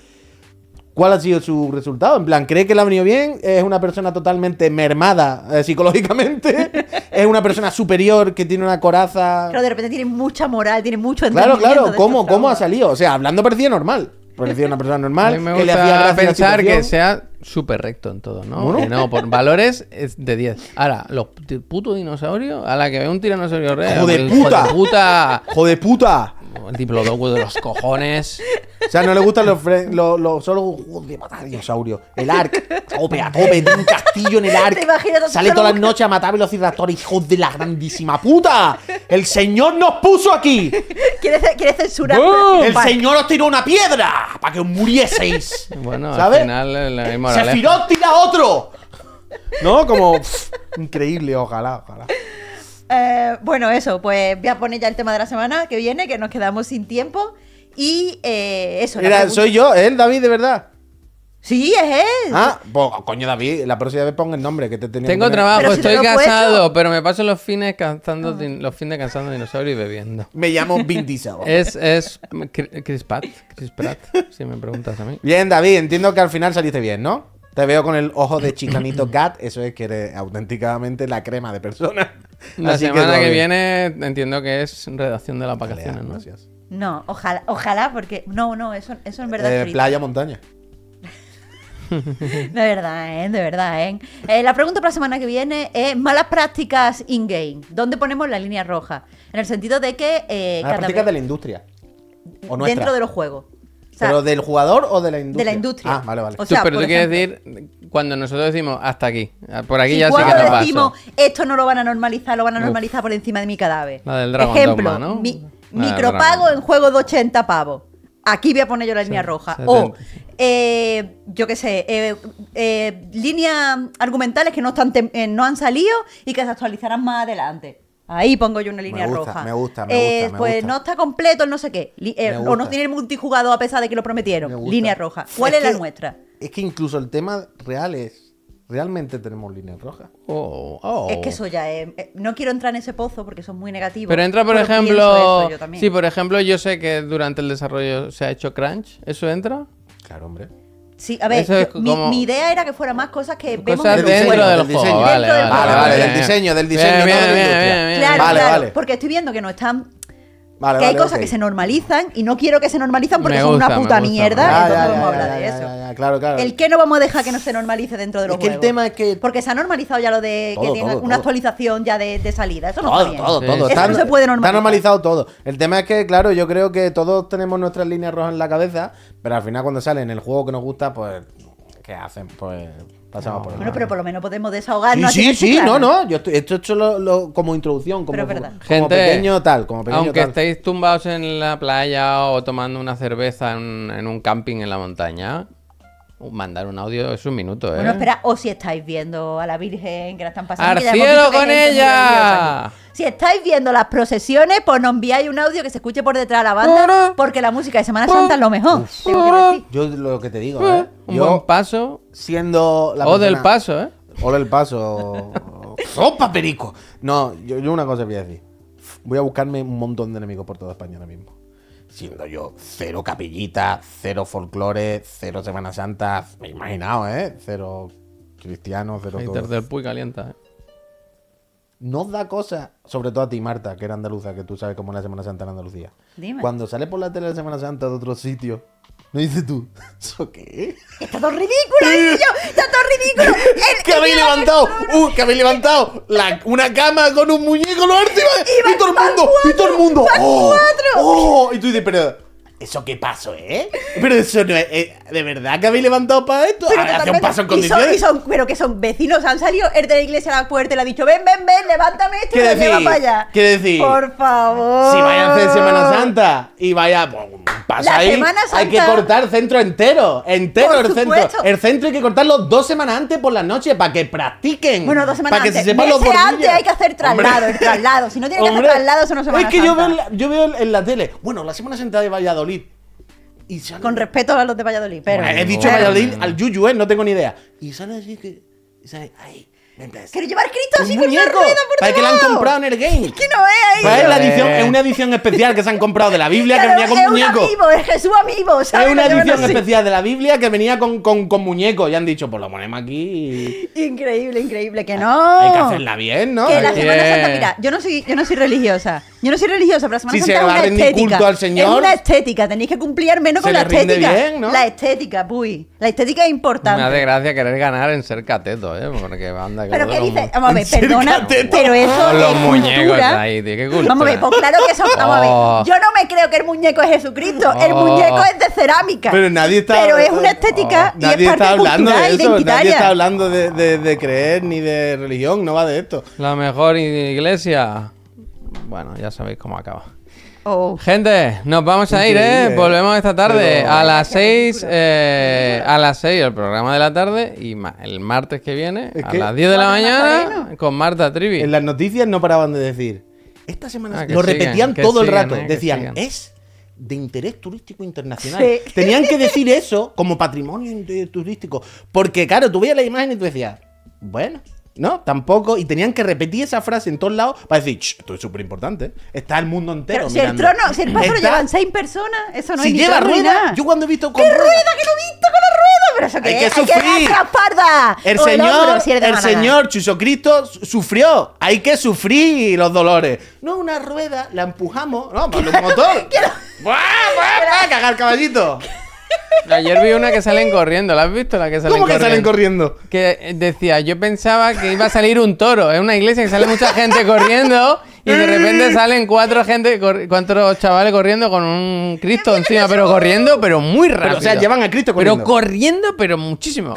C: ¿Cuál ha sido su resultado? En plan, ¿cree que le ha venido bien? ¿Es una persona totalmente mermada eh, psicológicamente? ¿Es una persona superior que tiene una coraza?
B: Pero de repente tiene mucha moral, tiene mucho entendimiento. Claro, claro, ¿cómo,
C: cómo ha salido? O sea, hablando parecía normal. Parecía una persona normal. A mí me gusta que pensar que sea
D: súper recto en todo, ¿no? no, por valores es de 10. Ahora, los puto dinosaurios, a la que ve un tiranosaurio real. ¡Joder puta! ¡Joder puta! ¡Joder puta! el diplodocus
C: de los cojones. O sea, no le gustan los, los, los solo de matar dinosaurios. El arc, tope, a de un castillo en el arc. ¿Te imaginas Sale todas las noches a matar velociraptores, hijos de la grandísima puta. El señor nos puso aquí. ¿Quiere quieres censurar? El señor os tiró una piedra para que os murieseis.
D: Bueno, ¿sabes? al final la
C: tira otro. ¿No? Como increíble, ojalá, ojalá.
B: Eh, bueno, eso, pues voy a poner ya el tema de la semana que viene, que nos quedamos sin tiempo. Y eh, eso. Mira, soy yo, él,
C: David, de verdad. Sí, es él. Ah, pues, coño, David, la próxima vez pongo el nombre que te tenía. Tengo trabajo, estoy casado, pero me paso
D: los fines cansando ah. los fines dinosaurios y bebiendo. Me llamo Vin es,
C: es Chris Pratt, Chris Pratt, si me preguntas a mí. Bien, David, entiendo que al final saliste bien, ¿no? Te veo con el ojo de chicanito GAT. eso es que eres auténticamente la crema de persona. La semana que,
D: viene entiendo que es redacción de las vacaciones, ¿no?
B: No, ojalá, ojalá, porque. No, no, eso, eso en verdad. De eh,
C: playa, montaña. de
B: verdad, ¿eh? De verdad, eh. ¿eh? La pregunta para la semana que viene es eh, malas prácticas in-game. ¿Dónde ponemos la línea roja? En el sentido de que... Eh, prácticas de la
C: industria. O dentro de los juegos. ¿Pero del jugador o de la industria? De la industria. Ah, vale, vale. O pero tú quieres
D: decir, cuando nosotros decimos hasta aquí, por aquí ya sí que decimos,
B: esto no lo van a normalizar, lo van a normalizar por encima de mi cadáver. La del Ejemplo,
D: micropago
B: en juego de 80 pavos. Aquí voy a poner yo la línea roja. O, eh, yo qué sé, eh, eh, líneas argumentales que no, están no han salido y que se actualizarán más adelante. Ahí pongo yo una línea roja. Me gusta, me eh, gusta. pues no está completo el no sé qué. Eh, o no tiene el multijugador a pesar de que lo prometieron. Línea roja. ¿Cuál es, la nuestra?
C: Es que incluso el tema real es. Realmente tenemos líneas roja? Oh, oh, Es que eso
B: ya es. Eh, no quiero entrar en ese pozo porque son muy negativos. Pero entra, por ejemplo. Sí,
D: por ejemplo, yo sé que durante el desarrollo se ha hecho crunch. ¿Eso entra? Claro,
B: hombre. Sí, a ver, mi, idea era que fuera más cosas que vemos dentro, de los
E: diseño. vale, del vale, vale, vale, del diseño, del diseño, bien, de la industria. Claro, vale, claro,
B: porque estoy viendo que no están
E: que hay cosas que
B: se normalizan y no quiero que se normalizan porque son una puta mierda. de eso.
C: Claro, claro. El
B: que no vamos a dejar que no se normalice dentro de los es que el tema que. Porque se ha normalizado ya lo de que tiene una actualización ya de, salida. Eso no está se puede
C: normalizar. normalizado todo. El tema es que, claro, yo creo que todos tenemos nuestras líneas rojas en la cabeza, pero al final cuando sale en el juego que nos gusta, pues. ¿Qué hacen? Pues. Bueno, pero
B: por lo menos podemos desahogarnos. Sí, sí, sí, no, no.
C: Yo estoy, esto es solo lo, como introducción, como, Gente, pequeño tal, como pequeño Aunque
D: estéis tumbados en la playa o tomando una cerveza en un camping en la montaña, Uh, mandar un audio es
B: un minuto, ¿eh? Bueno, espera, o si estáis viendo a la Virgen que la están pasando. ¡Al con ella! Si estáis viendo las procesiones, pues nos enviáis un audio que se escuche por detrás de la banda, porque la música de Semana Santa es lo mejor.
C: yo lo que te digo, ¿eh? ¿eh? yo, paso. Siendo la O del paso, ¿eh? O del paso. ¡Sopa, perico! No, yo, yo una cosa voy a decir. Voy a buscarme un montón de enemigos por toda España ahora mismo siendo yo cero capillita, cero folclores cero Semana Santa, me he imaginado, ¿eh? Cero cristianos cero Hater del Puy calienta, ¿eh? Nos da cosa, sobre todo a ti, Marta, que era andaluza, que tú sabes cómo es la Semana Santa en Andalucía. Dime. Cuando sales por la tele de Semana Santa de otro sitio no dices tú, ¿eso qué? Está todo ridículo, tío! está todo ridículo. El, que habéis levantado, uh, que habéis levantado una cama con un muñeco, lo último, y, y, todo el mundo, y todo el mundo. Oh, cuatro. oh, y tú dices, pero ¿Eso qué pasó, eh? Pero eso no es. Eh, ¿De verdad que habéis levantado para esto? Pero ¿Hace un paso en condiciones?
B: pero que son vecinos, han salido el de la iglesia a la puerta le ha dicho: ven, ven, ven, levántame
C: esto y lo lleva para allá. ¿Qué decir? Por
B: favor. Si vayan a hacer Semana
C: Santa y vaya. Pues, Pasa la ahí, Semana Santa. Hay que cortar el centro entero. Entero el centro. El centro hay que cortarlo dos semanas antes por la noche para que practiquen. Bueno, dos semanas para antes. que se sepan los antes hay que hacer traslado, el traslado. Si no tiene que hacer traslado, eso no se va Es que yo veo, yo veo en la tele. Bueno, la Semana Santa de Valladolid y Con respeto a los de Valladolid, pero. he dicho Valladolid al Yuyu, ¿eh? No tengo ni idea. Y sale así que. Y sale, pues.
B: Quiero llevar Cristo así con una rueda por que la han comprado en el game. Que no es ahí? Eh. es,
C: una edición especial que se han comprado de la Biblia que venía con muñeco. Es
B: amigo, es Jesús amigo, Es una edición especial
C: de la Biblia que venía con, con, con muñeco. Y han dicho, pues lo ponemos aquí.
B: Increíble, increíble, que ah, no. Hay que hacerla bien, ¿no? Que la Semana Santa, mira, yo no soy, yo no soy religiosa. Yo no soy religiosa, pero la Semana si Santa se es una estética. Culto al Señor, es una estética, tenéis que cumplir menos con la estética. ¿no? La estética, puy. La estética es importante. Una
C: gracia
D: querer ganar en ser cateto, ¿eh? Porque anda pero qué dices, vamos a ver, perdona, pero eso es los muñecos ahí, tío, qué cultura. Vamos a ver, pues claro que eso, vamos a ver. Oh. Yo
B: no me creo que el muñeco es Jesucristo, el oh. muñeco es de cerámica. Pero nadie está Pero es eh, una estética oh, y nadie es parte está hablando
C: de eso, nadie está hablando de, de, de creer ni de religión, no va de esto.
D: La mejor iglesia. Bueno, ya sabéis cómo acaba. Oh. Gente, nos vamos a ir, ¿eh? Volvemos esta tarde eh, a las 6, a las 6 el programa de la tarde y el martes que viene a las 10 de la mañana con Marta Trivi. En las noticias no
C: paraban de decir, esta semana ah, lo repetían todo el rato, eh, decían, es de interés turístico internacional. Tenían que decir eso como patrimonio eh, turístico, porque claro, tú veías la imagen y tú decías, bueno, ¿no? Tampoco. Y tenían que repetir esa frase en todos lados para decir, esto es súper importante. Está el mundo entero. Pero si el trono, si el pájaro llevan
B: seis personas, eso no si es lleva rueda, Yo cuando he visto con. ¡Qué rueda, que no he visto con la rueda! Pero eso que Hay que es? sufrir.
C: parda. El señor, el, señor sufrió. Hay que sufrir los dolores. No una rueda, la empujamos. No, para un motor. buah, buah! ¡Cagar caballito!
D: Ayer vi una que salen corriendo, ¿la has visto? La que salen ¿Cómo que salen corriendo? Que eh, decía, yo pensaba que iba a salir un toro, es una iglesia que sale mucha gente corriendo y de repente salen cuatro gente, cuatro chavales corriendo con un Cristo encima, pero corriendo, pero muy rápido. o sea, llevan a Cristo corriendo. Pero corriendo, pero muchísimo.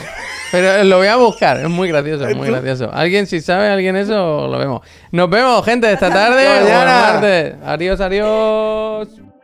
D: Pero eh, lo voy a buscar, es muy gracioso, muy gracioso. Alguien, si sabe alguien eso, lo vemos. Nos vemos, gente, esta tarde. Adiós, adiós.